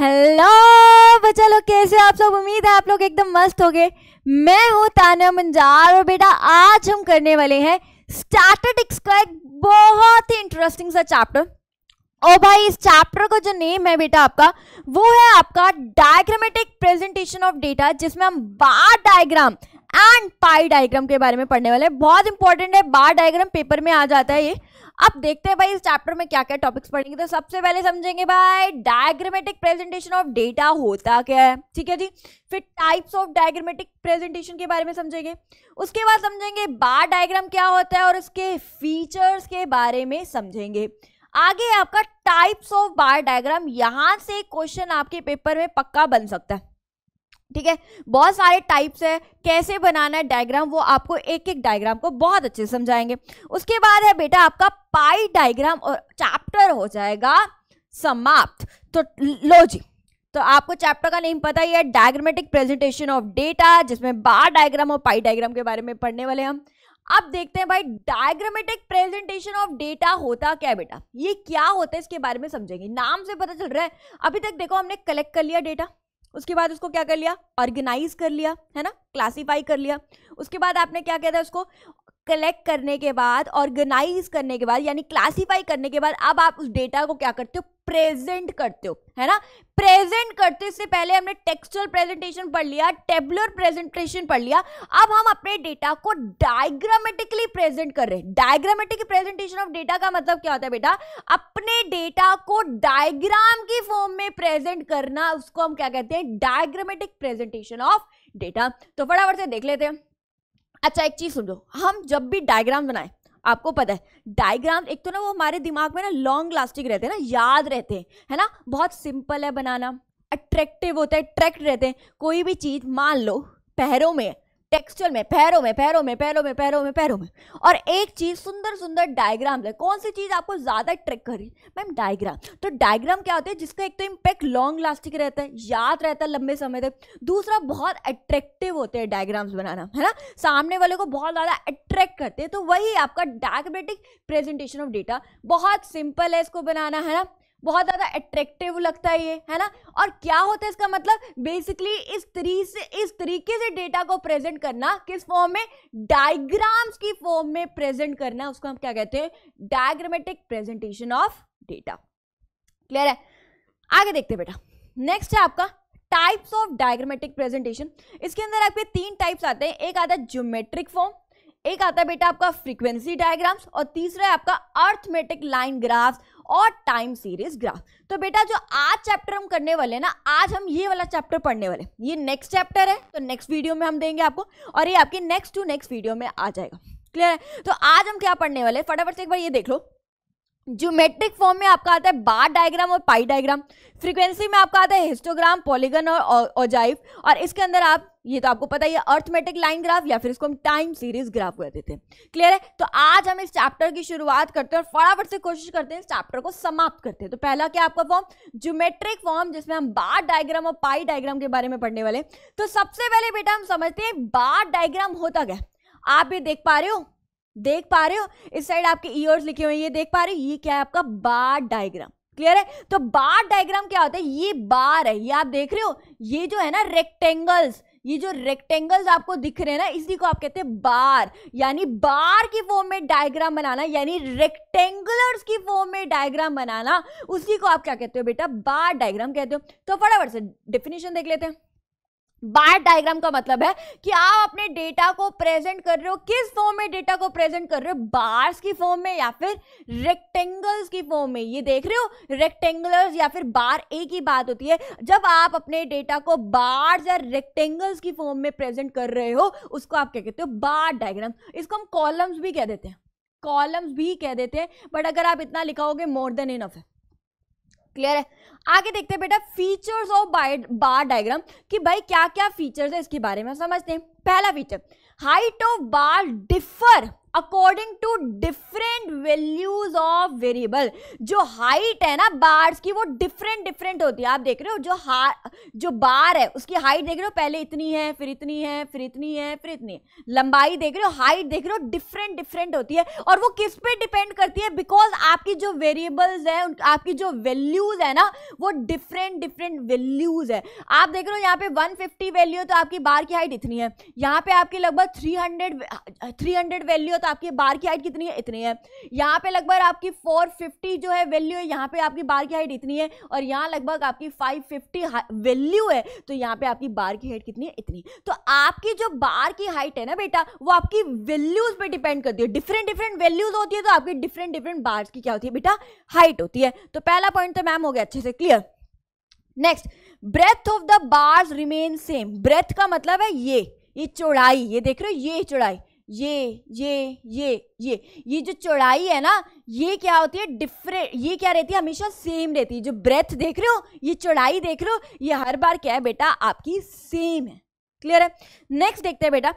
hello बच्चा लोग कैसे आप सब उम्मीद है आप लोग एकदम मस्त हो गए मैं हूँ तानिया मंजार और बेटा आज हम करने वाले हैं स्टैटिटिक्स का एक बहुत ही इंटरेस्टिंग सा चैप्टर और भाई इस चैप्टर का जो नेम है बेटा आपका वो है आपका डायग्रामेटिक प्रेजेंटेशन ऑफ डेटा जिसमें हम bar diagram and pie diagram के बारे में पढ़ने वाले हैं बहुत इंपॉर्टेंट है बार डायग्राम पेपर में आ जाता है ये अब देखते हैं भाई इस चैप्टर में क्या क्या टॉपिक्स पढ़ेंगे तो सबसे पहले समझेंगे भाई डायग्रामेटिक प्रेजेंटेशन ऑफ डेटा होता क्या है ठीक है जी फिर टाइप्स ऑफ डायग्रामेटिक प्रेजेंटेशन के बारे में समझेंगे उसके बाद समझेंगे बार डायग्राम क्या होता है और इसके फीचर्स के बारे में समझेंगे आगे आपका टाइप्स ऑफ बार डायग्राम यहां से क्वेश्चन आपके पेपर में पक्का बन सकता है ठीक है बहुत सारे टाइप्स है कैसे बनाना है डायग्राम वो आपको एक एक डायग्राम को बहुत अच्छे से समझाएंगे उसके बाद है बेटा आपका पाई डायग्राम और चैप्टर हो जाएगा समाप्त तो लो जी तो आपको चैप्टर का नेम पता ही है डायग्रामेटिक प्रेजेंटेशन ऑफ डेटा जिसमें बार डायग्राम और पाई डायग्राम के बारे में पढ़ने वाले हम अब देखते हैं भाई डायग्रामेटिक प्रेजेंटेशन ऑफ डेटा होता क्या है बेटा ये क्या होता है इसके बारे में समझेंगे नाम से पता चल रहा है अभी तक देखो हमने कलेक्ट कर लिया डेटा उसके बाद उसको क्या कर लिया ऑर्गेनाइज कर लिया है ना क्लासीफाई कर लिया उसके बाद आपने क्या किया था उसको कलेक्ट करने के बाद ऑर्गेनाइज करने के बाद यानी क्लासीफाई करने के बाद अब आप उस डेटा को क्या करते हो प्रेजेंट करते हो है ना प्रेजेंट करते से पहले हमने टेक्सचुअल प्रेजेंटेशन पढ़ लिया टेबलर प्रेजेंटेशन पढ़ लिया अब हम अपने डेटा को डायग्रामेटिकली प्रेजेंट कर रहे हैं डायग्रामेटिक प्रेजेंटेशन ऑफ डेटा का मतलब क्या होता है बेटा अपने डेटा को डायग्राम की फॉर्म में प्रेजेंट करना उसको हम क्या कहते हैं डायग्रामेटिक प्रेजेंटेशन ऑफ डेटा तो फटाफट से देख लेते हैं अच्छा एक चीज सुन लो हम जब भी डायग्राम बनाए आपको पता है डायग्राम एक तो ना वो हमारे दिमाग में ना लॉन्ग लास्टिंग रहते हैं ना याद रहते हैं है ना बहुत सिंपल है बनाना अट्रैक्टिव होता है अट्रैक्ट रहते हैं कोई भी चीज़ मान लो पैरों में टेक्सचर में पैरों में पैरों में पैरों में पैरों में पैरों में और एक चीज सुंदर सुंदर डायग्राम है कौन सी चीज आपको ज्यादा ट्रिक कर रही मैम डायग्राम तो डायग्राम क्या होते हैं जिसका एक तो इम्पैक्ट लॉन्ग लास्टिंग रहता है याद रहता है लंबे समय तक दूसरा बहुत अट्रैक्टिव होते हैं डायग्राम्स बनाना है ना सामने वाले को बहुत ज्यादा अट्रैक्ट करते हैं तो वही आपका डायग्रेटिक प्रेजेंटेशन ऑफ डेटा बहुत सिंपल है इसको बनाना है ना बहुत ज़्यादा अट्रैक्टिव लगता है ये है ना और क्या होता है इसका मतलब बेसिकली इस तरी से इस तरीके से डेटा को प्रेजेंट करना किस फॉर्म में डायग्राम्स की फॉर्म में प्रेजेंट करना उसको हम क्या कहते हैं diagrammatic presentation of data clear है आगे देखते बेटा नेक्स्ट है आपका टाइप्स ऑफ डायग्रामेटिक प्रेजेंटेशन इसके अंदर आपके तीन टाइप्स आते हैं एक आता है ज्योमेट्रिक फॉर्म एक आता है बेटा आपका फ्रीक्वेंसी डायग्राम्स और तीसरा है आपका अर्थमेटिक लाइन ग्राफ्स और टाइम सीरीज ग्राफ तो बेटा जो आज चैप्टर हम करने वाले ना आज हम ये वाला चैप्टर पढ़ने वाले ये नेक्स्ट चैप्टर है तो नेक्स्ट वीडियो में हम देंगे आपको और ये आपकी नेक्स्ट टू नेक्स्ट वीडियो में आ जाएगा क्लियर है तो आज हम क्या पढ़ने वाले फटाफट से एक बार ये देख लो ज्योमेट्रिक फॉर्म में आपका आता है बार डायग्राम और पाई डायग्राम फ्रीक्वेंसी में आपका आता है हिस्टोग्राम पॉलीगन और ओजाइव और इसके अंदर आप ये तो आपको पता ही है अर्थमेटिक लाइन ग्राफ या फिर इसको हम टाइम सीरीज ग्राफ कहते थे क्लियर है तो आज हम इस चैप्टर की शुरुआत करते हैं और फटाफट से कोशिश करते हैं इस चैप्टर को समाप्त करते हैं तो पहला क्या आपका फॉर्म ज्योमेट्रिक फॉर्म जिसमें हम बार डायग्राम और पाई डायग्राम के बारे में पढ़ने वाले तो सबसे पहले बेटा हम समझते हैं बार डायग्राम होता क्या आप ये देख पा रहे हो देख पा रहे हो इस साइड आपके ईयर्स लिखे हुए हैं ये देख पा रहे हो ये क्या है आपका बार डायग्राम क्लियर है तो बार डायग्राम क्या होता है ये बार है ये आप देख रहे हो ये जो है ना रेक्टेंगल्स ये जो रेक्टेंगल्स आपको दिख रहे हैं ना इसी को आप कहते हैं बार यानी बार की फॉर्म में डायग्राम बनाना यानी रेक्टेंगुलर्स की फॉर्म में डायग्राम बनाना उसी को आप क्या कहते हो बेटा बार डायग्राम कहते हो तो फटाफट से डेफिनेशन देख लेते हैं बार डायग्राम का मतलब है कि आप अपने डेटा को प्रेजेंट कर रहे हो किस फॉर्म में डेटा को प्रेजेंट कर रहे हो बार्स की फॉर्म में या फिर रेक्टेंगल्स की फॉर्म में ये देख रहे हो रेक्टेंगुलर्स या फिर बार एक ही बात होती है जब आप अपने डेटा को बार्स या रेक्टेंगल्स की फॉर्म में प्रेजेंट कर रहे हो उसको आप क्या कहते हो बार डायग्राम इसको हम कॉलम्स भी कह देते हैं कॉलम्स भी कह देते हैं बट अगर आप इतना लिखाओगे मोर देन इनफ है क्लियर है आगे देखते हैं बेटा फीचर्स ऑफ बार डायग्राम कि भाई क्या क्या फीचर्स है इसके बारे में समझते हैं पहला feature height of bar differ according to different values of variable जो हाइट है ना बार्स की वो डिफरेंट डिफरेंट होती है आप देख रहे हो जो हा जो बार है उसकी हाइट देख रहे हो पहले इतनी है फिर इतनी है फिर इतनी है फिर इतनी लंबाई देख रहे हो हाइट देख रहे हो डिफरेंट डिफरेंट होती है और वो किस पे डिपेंड करती है बिकॉज आपकी जो वेरिएबल्स है आपकी जो वैल्यूज है ना वो डिफरेंट डिफरेंट वैल्यूज है आप देख रहे हो यहाँ पे 150 वैल्यू तो आपकी बार की हाइट इतनी है यहाँ पे आपकी लगभग 300 300 वैल्यू तो आपकी बार की हाइट कितनी है इतनी है यहाँ पे लगभग आपकी 450 जो है वैल्यू है यहाँ पे आपकी बार की हाइट इतनी है और यहाँ लगभग आपकी 550 वैल्यू है तो यहाँ पे आपकी बार की हाइट कितनी है इतनी तो आपकी जो बार की हाइट है ना बेटा वो आपकी वैल्यूज पर डिपेंड करती है डिफरेंट डिफरेंट वैल्यूज होती है तो आपकी डिफरेंट डिफरेंट बार की क्या होती है बेटा हाइट होती है तो पहला पॉइंट तो मैम हो गया अच्छे से clear next breadth of the bars remain same breadth का मतलब है ये ये चौड़ाई ये देख रहे हो ये चौड़ाई ये ये ये ये ये जो चौड़ाई है ना ये क्या होती है डिफरेंट ये क्या रहती है हमेशा सेम रहती है जो ब्रेथ देख रहे हो ये चौड़ाई देख रहे हो ये हर बार क्या है बेटा आपकी सेम है क्लियर है नेक्स्ट देखते हैं बेटा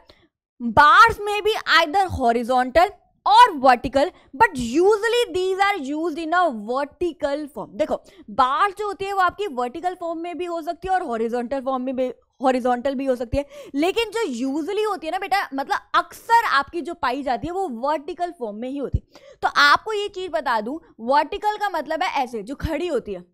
बार्स में भी आइदर हॉरिजोंटल और vertical but usually these are use in a vertical form देखो बार्स जो होती है वो आपकी वर्टिकल फॉर्म में भी हो सकती है और हॉरिजोंटल फॉर्म में भी हॉरिजॉन्टल भी हो सकती है लेकिन जो यूजली होती है ना बेटा मतलब अक्सर आपकी जो पाई जाती है वो वर्टिकल फॉर्म में ही होती है तो आपको ये चीज़ बता दूँ वर्टिकल का मतलब है ऐसे जो खड़ी होती है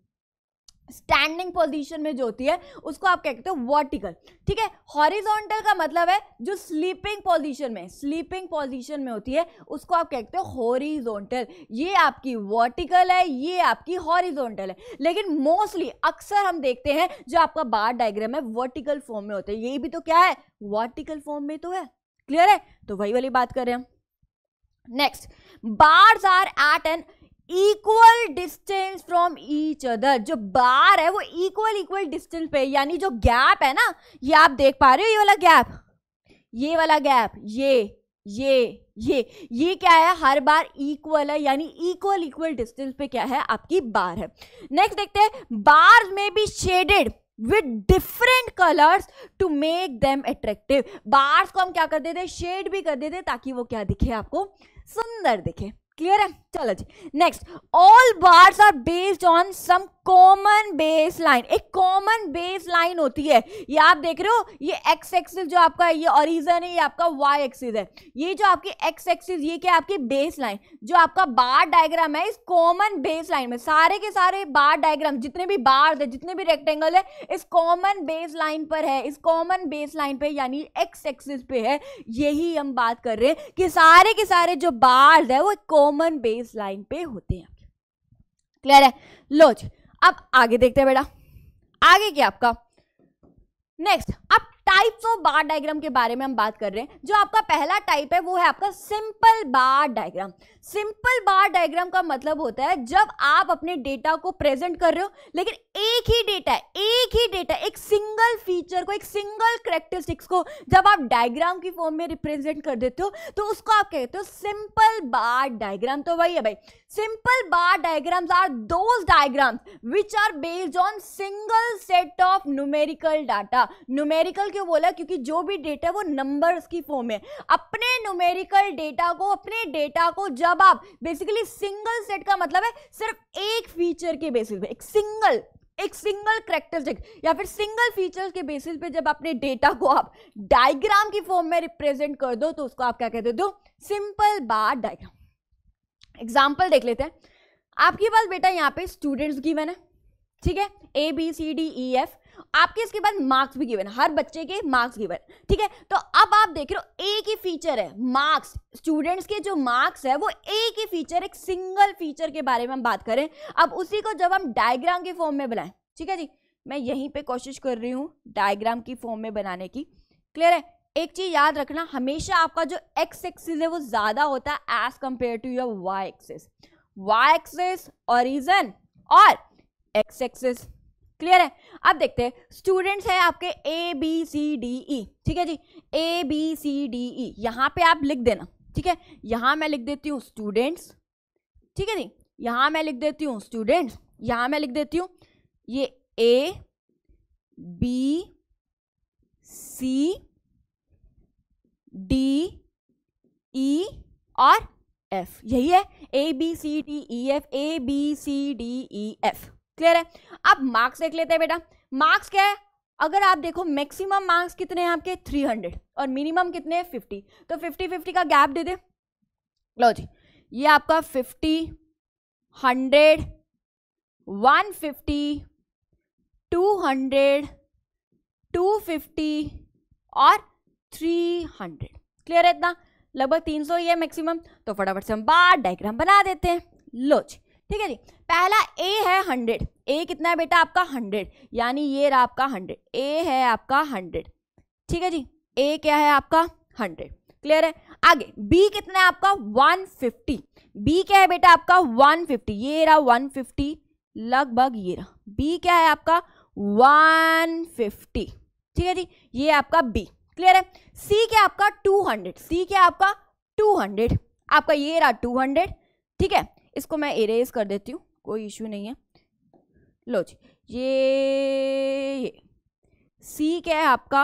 स्टैंडिंग पोजीशन में जो होती है उसको आप क्या कहते हो वर्टिकल ठीक है हॉरिजॉन्टल का मतलब है जो स्लीपिंग पोजीशन में स्लीपिंग पोजीशन में होती है उसको आप क्या कहते हो हॉरिजॉन्टल ये आपकी वर्टिकल है ये आपकी हॉरिजॉन्टल है लेकिन मोस्टली अक्सर हम देखते हैं जो आपका बार डायग्राम है वर्टिकल फॉर्म में होता है ये भी तो क्या है वर्टिकल फॉर्म में तो है क्लियर है तो वही वाली बात कर रहे हैं हम next bars are at an equal distance from each other जो बार है वो इक्वल इक्वल डिस्टेंस पे यानी जो गैप है ना ये आप देख पा रहे हो ये वाला गैप ये वाला गैप ये ये ये ये क्या है हर बार इक्वल है यानी इक्वल इक्वल डिस्टेंस पे क्या है आपकी बार है नेक्स्ट देखते हैं बार में भी shaded with different colours to make them attractive bars को हम क्या कर देते हैं शेड भी कर देते ताकि वो क्या दिखे आपको सुंदर दिखे clear hai next all bars are based on some common base line एक कॉमन बेस लाइन होती है ये आप देख रहे हो ये एक्स एक्सिस जो आपका ये ओरिजन है ये आपका वाई एक्सिस है ये जो आपकी एक्स एक्सिस ये क्या आपकी बेस लाइन जो आपका बार डायग्राम है इस कॉमन बेस लाइन में सारे के सारे बार डायग्राम जितने भी बार है जितने भी रेक्टेंगल है इस कॉमन बेस लाइन पर है इस कॉमन बेस लाइन पे यानी एक्स एक्सिस पे है यही हम बात कर रहे हैं कि सारे के सारे जो बार्स है वो कॉमन बेस लाइन पे होते हैं क्लियर है लो जी अब आगे देखते हैं बेटा आगे क्या आपका नेक्स्ट आप टाइप्स ऑफ बार डायग्राम के बारे में हम बात कर रहे हैं जो आपका पहला टाइप है वो है आपका simple bar diagram simple bar diagram का मतलब होता है जब आप अपने डेटा को प्रेजेंट कर रहे हो लेकिन एक ही डेटा एक ही डेटा एक सिंगल फीचर को एक सिंगल करेक्टरिस्टिक्स को जब आप डायग्राम की फॉर्म में रिप्रेजेंट कर देते हो तो उसको आप कहते हो सिंपल बार डायग्राम तो वही है भाई simple bar diagrams are those diagrams which are based on single set of numerical data numerical के क्यों बोला क्योंकि जो भी डेटा वो नंबर्स की फॉर्म है अपने न्यूमेरिकल डेटा को अपने डेटा को जब आप बेसिकली सिंगल सेट का मतलब है सिर्फ एक फीचर के बेसिस पे एक सिंगल एक सिंगल करेक्टरिस्टिक या फिर सिंगल फीचर्स के बेसिस पे जब अपने डेटा को आप डायग्राम की फॉर्म में रिप्रेजेंट कर दो तो उसको आप क्या कहते दो सिंपल बार डायग्राम एग्जाम्पल देख लेते हैं आपके पास बेटा यहाँ पे स्टूडेंट्स गिवन है ठीक है A B C D E F आपके इसके बाद मार्क्स भी गिवन हर बच्चे के मार्क्स गिवन ठीक है तो अब आप देख रहे हो एक ही फीचर है मार्क्स स्टूडेंट्स के जो मार्क्स है वो एक ही फीचर एक सिंगल फीचर के बारे में हम बात करें अब उसी को जब हम डायग्राम के फॉर्म में बनाएं ठीक है जी मैं यहीं पे कोशिश कर रही हूँ डायग्राम की फॉर्म में बनाने की क्लियर है एक चीज याद रखना हमेशा आपका जो एक्स एक्सिस है वो ज्यादा होता है as compare to your Y axis Y axis origin और एक्स एक्सिस क्लियर है अब देखते हैं स्टूडेंट्स हैं आपके ए बी सी डी ई ठीक है जी ए बी सी डी ई यहाँ पे आप लिख देना ठीक है यहाँ मैं लिख देती हूँ स्टूडेंट्स ठीक है जी यहाँ मैं लिख देती हूँ स्टूडेंट्स यहाँ मैं लिख देती हूँ ये ए बी सी डी ई और एफ यही है A B C D E F A B C D E F clear है अब मार्क्स देख लेते हैं बेटा मार्क्स क्या है अगर आप देखो मैक्सिमम मार्क्स कितने हैं आपके 300 और मिनिमम कितने हैं 50 तो 50 50 का गैप दे दे लो जी ये आपका 50 100 150 200 और 300 क्लियर है इतना लगभग 300 ही है मैक्सिमम तो फटाफट से हम बार डायग्राम बना देते हैं लो जी ठीक है जी पहला ए है हंड्रेड ए कितना है बेटा आपका हंड्रेड यानी ये रहा आपका हंड्रेड ए है आपका हंड्रेड ठीक है जी ए क्या है आपका हंड्रेड क्लियर है आगे बी कितना है आपका वन फिफ्टी बी क्या है बेटा आपका वन फिफ्टी ये रहा वन फिफ्टी लगभग ये रहा बी क्या है आपका वन फिफ्टी ठीक है जी ये आपका बी क्लियर है सी क्या आपका टू हंड्रेड सी क्या आपका टू हंड्रेड आपका ये रहा टू हंड्रेड ठीक है इसको मैं इरेज कर देती हूँ कोई इशू नहीं है लो जी ये ये सी क्या है आपका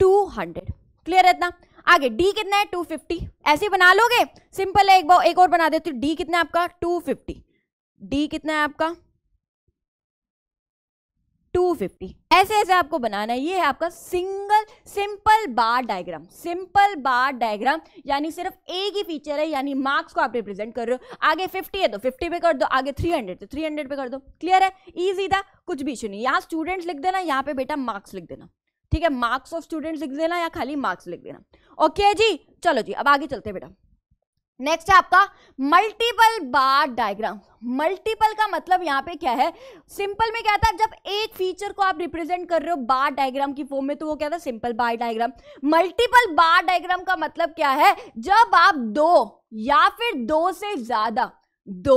टू हंड्रेड क्लियर है इतना आगे डी कितना है टू फिफ्टी ऐसे बना लोगे सिंपल है एक बार एक और बना देती हूँ डी कितना है आपका टू फिफ्टी डी कितना है आपका 250 ऐसे ऐसे आपको बनाना है ये है आपका single simple bar diagram simple bar diagram यानी सिर्फ एक ही फीचर है यानी मार्क्स को आप रिप्रेजेंट कर रहे हो आगे 50 है तो 50 पे कर दो आगे 300 तो 300 पे कर दो क्लियर है ईजी था कुछ भी इशू नहीं यहाँ स्टूडेंट्स लिख देना यहाँ पे बेटा मार्क्स लिख देना ठीक है मार्क्स ऑफ स्टूडेंट्स लिख देना या खाली मार्क्स लिख देना ओके जी चलो जी अब आगे चलते हैं बेटा नेक्स्ट है आपका मल्टीपल बार डायग्राम मल्टीपल का मतलब यहाँ पे क्या है सिंपल में क्या था जब एक फीचर को आप रिप्रेजेंट कर रहे हो बार डायग्राम की फॉर्म में तो वो क्या था simple bar diagram multiple bar diagram का मतलब क्या है जब आप दो या फिर दो से ज्यादा दो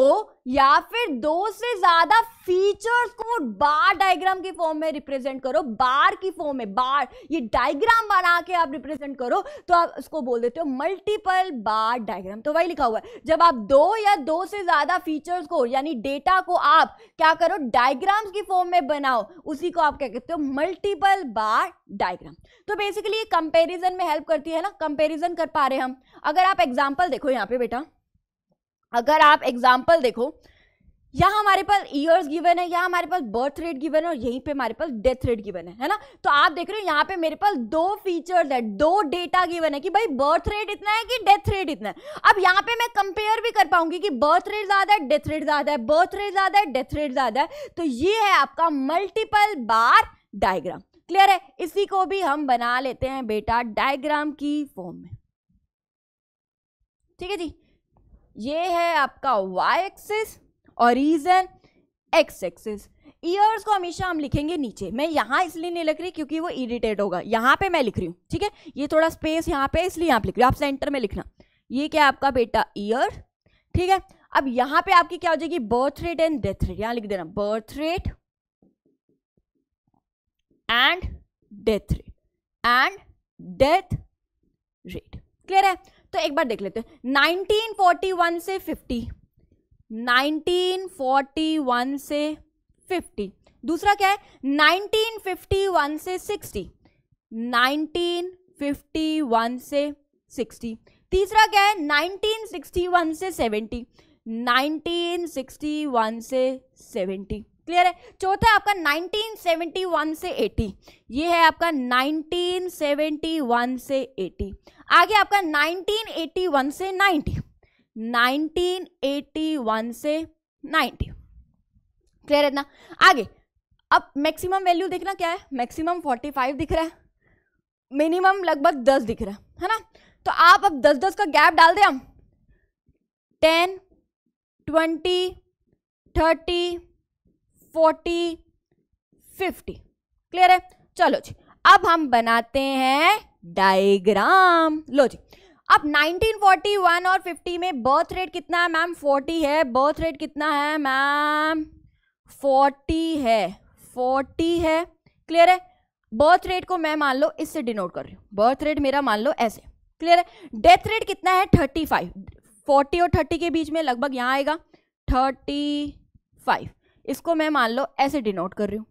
या फिर दो से ज्यादा फीचर्स को बार डायग्राम की फॉर्म में रिप्रेजेंट करो बार की फॉर्म में बार ये डायग्राम बना के आप रिप्रेजेंट करो तो आप उसको बोल देते हो मल्टीपल बार डायग्राम तो वही लिखा हुआ है जब आप दो या दो से ज्यादा फीचर्स को यानी डेटा को आप क्या करो डायग्राम की फॉर्म में बनाओ उसी को आप क्या कहते हो मल्टीपल बार डायग्राम तो बेसिकली ये कंपेरिजन में हेल्प करती है ना कंपेरिजन कर पा रहे हम अगर आप एग्जाम्पल देखो यहाँ पे बेटा अगर आप एग्जाम्पल देखो यहाँ हमारे पास ईयर्स गिवन है यहाँ हमारे पास बर्थ रेट गिवन है और यहीं पे हमारे पास डेथ रेट गिवन है है ना तो आप देख रहे हो यहाँ पे मेरे पास दो फीचर्स है दो डेटा गिवन है कि भाई बर्थ रेट इतना है कि डेथ रेट इतना है अब यहाँ पे मैं कंपेयर भी कर पाऊंगी कि बर्थ रेट ज्यादा है डेथ रेट ज्यादा है बर्थ रेट ज्यादा है डेथ रेट ज्यादा है तो ये है आपका मल्टीपल बार डायग्राम क्लियर है इसी को भी हम बना लेते हैं बेटा डायग्राम की फॉर्म में ठीक है जी ये है आपका वाई एक्सिस और रीजन एक्स एक्सिस ईयर्स को हमेशा हम लिखेंगे नीचे मैं यहाँ इसलिए नहीं लिख रही क्योंकि वो इरिटेट होगा यहाँ पे मैं लिख रही हूँ ठीक है ये थोड़ा स्पेस यहाँ पे इसलिए यहाँ पे लिख रही हूँ आप सेंटर में लिखना ये क्या आपका बेटा ईयर ठीक है अब यहाँ पे आपकी क्या हो जाएगी birth rate and death rate यहाँ लिख देना birth rate and death rate and death rate clear है तो एक बार देख लेते हैं 1941 से 50 1941 से 50 दूसरा क्या है 1951 से 60 1951 से 60 तीसरा क्या है 1961 से 70 1961 से सेवेंटी क्लियर है चौथा आपका 1971 से 80 ये है आपका 1971 से 80 आगे आपका 1981 से 90 1981 से 90 क्लियर है ना आगे अब मैक्सिमम वैल्यू देखना क्या है मैक्सिमम 45 दिख रहा है मिनिमम लगभग 10 दिख रहा है है ना तो आप अब 10 10 का गैप डाल दें हम 10 20 30 फोर्टी फिफ्टी क्लियर है चलो जी अब हम बनाते हैं डायग्राम लो जी अब 1941 और 50 में बर्थ रेट कितना है मैम 40 है बर्थ रेट कितना है मैम 40 है 40 है क्लियर है बर्थ रेट को मैं मान लो इससे डिनोट कर रही हूँ बर्थ रेट मेरा मान लो ऐसे क्लियर है डेथ रेट कितना है 35 40 और 30 के बीच में लगभग यहाँ आएगा 35 इसको मैं मान लो ऐसे डिनोट कर रही हूँ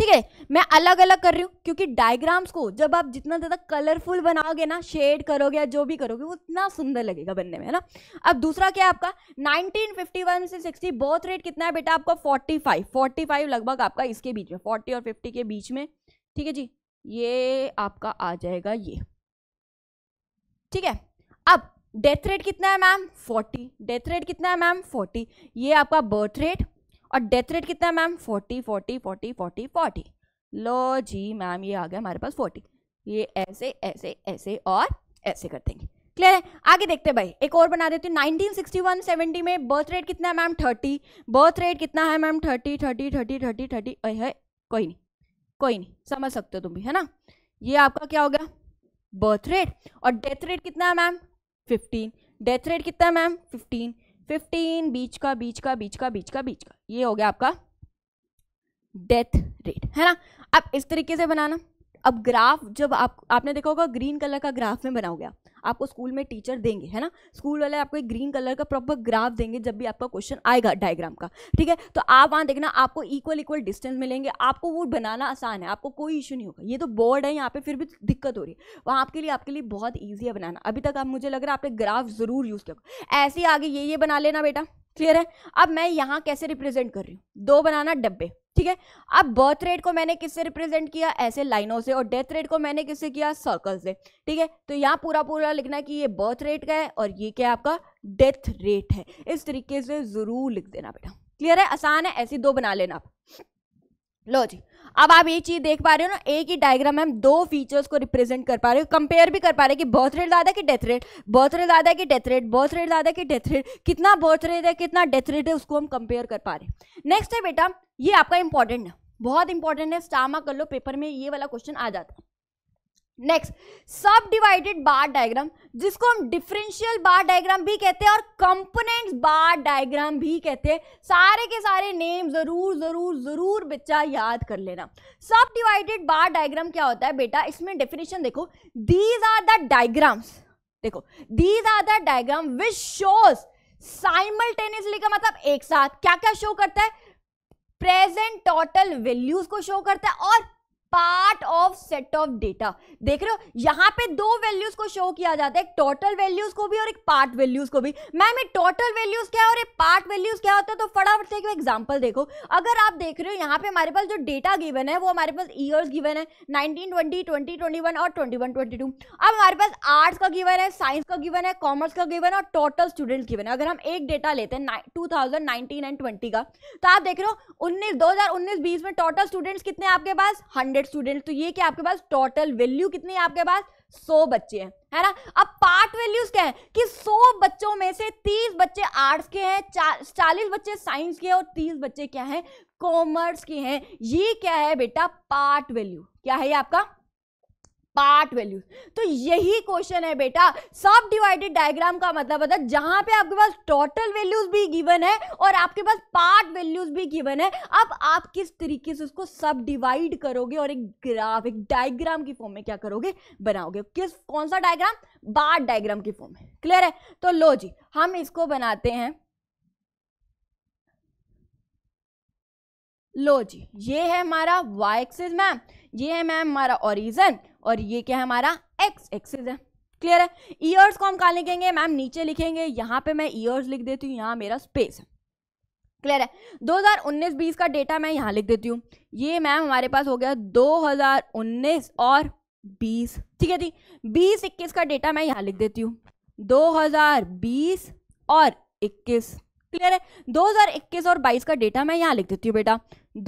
ठीक है मैं अलग अलग कर रही हूँ क्योंकि डायग्राम्स को जब आप जितना ज़्यादा कलरफुल बनाओगे ना शेड करोगे या जो भी करोगे वो उतना सुंदर लगेगा बनने में है ना अब दूसरा क्या है आपका 1951 से 60 बर्थ रेट कितना है बेटा आपका 45 45 लगभग आपका इसके बीच में 40 और 50 के बीच में ठीक है जी ये आपका आ जाएगा ये ठीक है अब डेथ रेट कितना है मैम फोर्टी डेथ रेट कितना है मैम फोर्टी ये आपका बर्थ रेट और डेथ रेट कितना है ma'am forty forty forty forty forty लो जी मैम ये आ गया हमारे पास फोर्टी ये ऐसे ऐसे ऐसे और ऐसे कर देंगे क्लियर है आगे देखते हैं भाई एक और बना देती हूँ 1961 70 में बर्थ रेट कितना है मैम 30 बर्थ रेट कितना है मैम 30 30 30 30 30 है कोई नहीं कोई नहीं समझ सकते हो तुम भी है ना ये आपका क्या हो गया बर्थ रेट और डेथ रेट कितना है मैम 15 डेथ रेट कितना है मैम फिफ्टीन फिफ्टीन बीच का बीच का बीच का बीच का बीच का ये हो गया आपका डेथ रेट है ना अब इस तरीके से बनाना अब ग्राफ जब आप आपने देखा होगा ग्रीन कलर का ग्राफ में बना हो गया आपको स्कूल में टीचर देंगे है ना स्कूल वाले आपको एक ग्रीन कलर का प्रॉपर ग्राफ देंगे जब भी आपका क्वेश्चन आएगा डायग्राम का ठीक है तो आप वहाँ देखना आपको इक्वल इक्वल डिस्टेंस मिलेंगे आपको वो बनाना आसान है आपको कोई इशू नहीं होगा ये तो बोर्ड है यहाँ पे फिर भी दिक्कत हो रही है वहाँ आपके लिए आपके लिए बहुत ईजी है बनाना अभी तक आप मुझे लग रहा है आपने ग्राफ ज़रूर यूज़ किया ऐसे ही आगे ये ये बना लेना बेटा क्लियर है अब मैं यहाँ कैसे रिप्रेजेंट कर रही हूँ दो बनाना डब्बे ठीक है अब बर्थ रेट को मैंने किससे रिप्रेजेंट किया ऐसे लाइनों से और डेथ रेट को मैंने किससे किया सर्कल से ठीक है तो यहाँ पूरा पूरा लिखना कि ये बर्थ रेट का है और ये क्या आपका डेथ रेट है इस तरीके से ज़रूर लिख देना बेटा क्लियर है आसान है ऐसी दो बना लेना आप लो जी अब आप ये चीज़ देख पा रहे हो ना एक ही डायग्राम में हम दो फीचर्स को रिप्रेजेंट कर पा रहे हो कंपेयर भी कर पा रहे हैं कि बर्थ रेट ज़्यादा कि डेथ रेट बर्थ रेट ज़्यादा कि डेथ रेट बर्थ रेट ज़्यादा कि डेथ रेट कितना बर्थ रेट है कितना डेथ रेट है उसको हम कंपेयर कर पा रहे हैं नेक्स्ट है बेटा ये आपका इंपॉर्टेंट है बहुत इंपॉर्टेंट है स्टामा कर लो पेपर में ये वाला क्वेश्चन आ जाता है नेक्स्ट सब डिवाइडेड बार डायग्राम जिसको हम डिफरेंशियल बार डायग्राम भी कहते हैं और कंपोनेंट्स बार डायग्राम भी कहते हैं सारे के सारे नेम जरूर जरूर जरूर बच्चा याद कर लेना सब डिवाइडेड बार डायग्राम क्या होता है बेटा इसमें डेफिनेशन देखो दीज आर द डायग्राम्स देखो these are the diagram which shows simultaneously का मतलब एक साथ क्या क्या शो करता है प्रेजेंट टोटल वैल्यूज को शो करता है और part of set of data देख रहे हो यहां पे दो वैल्यूज को शो किया जाता है एक टोटल वैल्यूज को भी और एक पार्ट वैल्यूज को भी मैम ये टोटल वैल्यूज क्या है और एक पार्ट वैल्यूज क्या होता है तो फटाफट से एक एग्जांपल देखो अगर आप देख रहे हो यहाँ पे हमारे पास जो डेटा गिवन है वो हमारे पास ईयर्स गिवन है nineteen twenty twenty twenty one और ट्वेंटी वन ट्वेंटी टू अब हमारे पास आर्ट्स का गिवन है साइंस का गिवन है कॉमर्स का गिवन है और टोटल स्टूडेंट गिवन है अगर हम एक डेटा लेते हैं two thousand nineteen and twenty का तो आप देख रहे हो उन्नीस दो हजार उन्नीस बीस में टोटल स्टूडेंट्स कितने आपके पास हंड्रेड हंड्रेड स्टूडेंट तो ये क्या आपके पास टोटल वैल्यू कितनी है आपके पास सौ बच्चे हैं है ना अब पार्ट वैल्यूज क्या है कि सौ बच्चों में से तीस बच्चे आर्ट्स के हैं चालीस बच्चे साइंस के हैं और तीस बच्चे क्या हैं कॉमर्स के हैं ये क्या है बेटा पार्ट वैल्यू क्या है ये आपका पार्ट वैल्यूज तो यही क्वेश्चन है बेटा सब डिवाइडेड डायग्राम का मतलब होता है जहां पे आपके पास टोटल वैल्यूज भी गिवन है और आपके पास पार्ट वैल्यूज भी गिवन है अब आप किस तरीके से उसको सब डिवाइड करोगे और एक ग्राफ एक डायग्राम की फॉर्म में क्या करोगे बनाओगे किस कौन सा डायग्राम बार डायग्राम की फॉर्म में क्लियर है तो लो जी हम इसको बनाते हैं लो जी ये है हमारा y एक्सिस मैम ये है मैम हमारा ओरिजन और ये क्या है हमारा एक्स एक्सिस है क्लियर है ईयर्स को हम कहा लिखेंगे मैम नीचे लिखेंगे यहाँ पे मैं ईयर्स लिख देती हूँ यहाँ मेरा स्पेस है क्लियर है 2019-20 का डेटा मैं यहाँ लिख देती हूँ ये मैम हमारे पास हो गया 2019 और 20 ठीक है जी बीस इक्कीस का डेटा मैं यहाँ लिख देती हूँ 2020 और 21 क्लियर है 2021 और 22 का डेटा मैं यहाँ लिख देती हूँ बेटा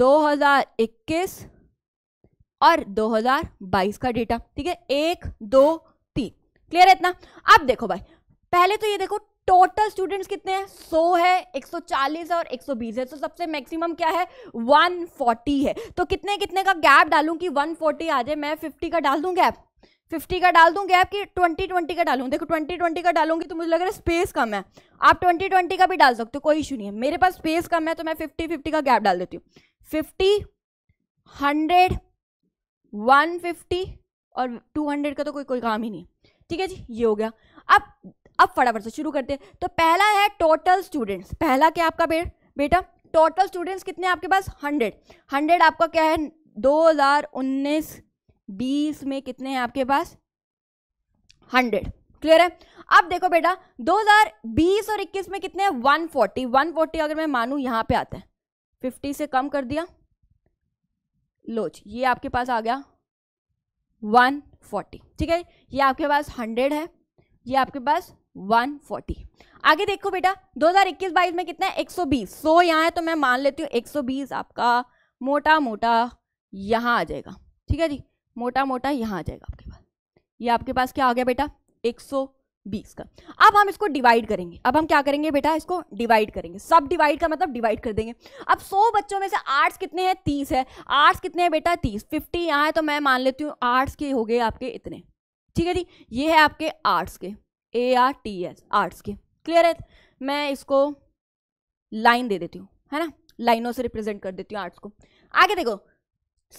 2021 और 2022 का डेटा ठीक है एक दो तीन क्लियर है इतना अब देखो भाई पहले तो ये देखो टोटल स्टूडेंट्स कितने हैं 100 है 140 है और 120 है तो सबसे मैक्सिमम क्या है 140 है तो कितने कितने का गैप डालूं कि 140 आ जाए मैं 50 का डाल दूं गैप 50 का डाल दूं गैप कि 2020 का डालूं देखो 2020 का डालूंगी तो मुझे लग रहा है स्पेस कम है आप 2020 का भी डाल सकते हो कोई इशू नहीं है मेरे पास स्पेस कम है तो मैं 50 50 का गैप डाल देती हूँ फिफ्टी हंड्रेड 150 और 200 का तो कोई कोई काम ही नहीं ठीक है जी ये हो गया अब अब फटाफट से शुरू करते हैं तो पहला है टोटल स्टूडेंट्स पहला क्या आपका बे, बेटा टोटल स्टूडेंट्स कितने आपके पास हंड्रेड हंड्रेड आपका क्या है दो हज़ार उन्नीस बीस में कितने हैं आपके पास हंड्रेड क्लियर है अब देखो बेटा 2020 और 21 में कितने हैं 140 140 अगर मैं मानूँ यहाँ पे आते हैं 50 से कम कर दिया लोच ये आपके पास आ गया 140 ठीक है ये आपके पास 100 है ये आपके पास 140 आगे देखो बेटा 2021-22 में कितना है 120 सो so, यहाँ है तो मैं मान लेती हूँ 120 आपका मोटा मोटा यहाँ आ जाएगा ठीक है जी मोटा मोटा यहाँ आ जाएगा आपके पास ये आपके पास क्या आ गया बेटा बीस का अब हम इसको डिवाइड करेंगे अब हम क्या करेंगे बेटा इसको डिवाइड करेंगे सब डिवाइड का मतलब डिवाइड कर देंगे अब सौ बच्चों में से आर्ट्स कितने हैं तीस है आर्ट्स कितने हैं बेटा तीस फिफ्टी यहाँ है तो मैं मान लेती हूँ आर्ट्स के हो गए आपके इतने ठीक है जी ये है आपके आर्ट्स के A R T S arts के क्लियर है मैं इसको लाइन दे देती हूँ है ना लाइनों से रिप्रेजेंट कर देती हूँ आर्ट्स को आगे देखो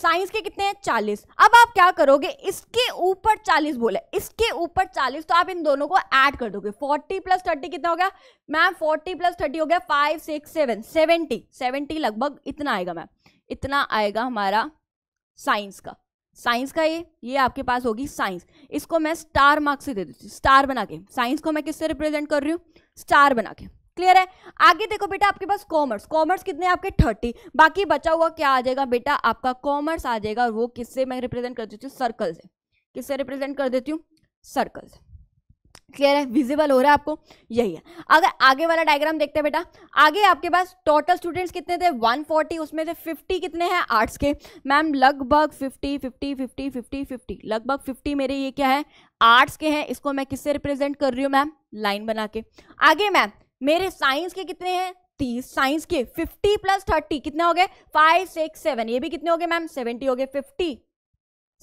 साइंस के कितने हैं चालीस अब आप क्या करोगे इसके ऊपर चालीस बोले इसके ऊपर चालीस तो आप इन दोनों को ऐड कर दोगे फोर्टी प्लस थर्टी कितना हो गया मैम फोर्टी प्लस थर्टी हो गया five six seven seventy seventy लगभग इतना आएगा मैम इतना आएगा हमारा साइंस का साइंस का ये ये आपके पास होगी साइंस इसको मैं स्टार मार्क्स से दे देती हूँ स्टार बना के साइंस को मैं किससे रिप्रेजेंट कर रही हूँ स्टार बना के क्लियर है आगे देखो बेटा आपके पास कॉमर्स कॉमर्स कितने आपके थर्टी बाकी बचा हुआ क्या आ जाएगा बेटा आपका कॉमर्स आ जाएगा और वो किससे मैं रिप्रेजेंट कर देती हूँ सर्कल से किससे रिप्रेजेंट कर देती हूँ सर्कल से क्लियर है विजिबल हो रहा है आपको यही है अगर आगे वाला डायग्राम देखते हैं बेटा आगे आपके पास टोटल स्टूडेंट्स कितने थे 140 उसमें से 50 कितने हैं आर्ट्स के मैम लगभग 50 50 50 50 50 लगभग 50 मेरे ये क्या है आर्ट्स के हैं इसको मैं किससे रिप्रेजेंट कर रही हूँ मैम लाइन बना के आगे मैम मेरे साइंस के कितने हैं तीस साइंस के फिफ्टी प्लस थर्टी कितने हो गए फाइव सिक्स सेवन ये भी कितने हो गए मैम सेवेंटी हो गए fifty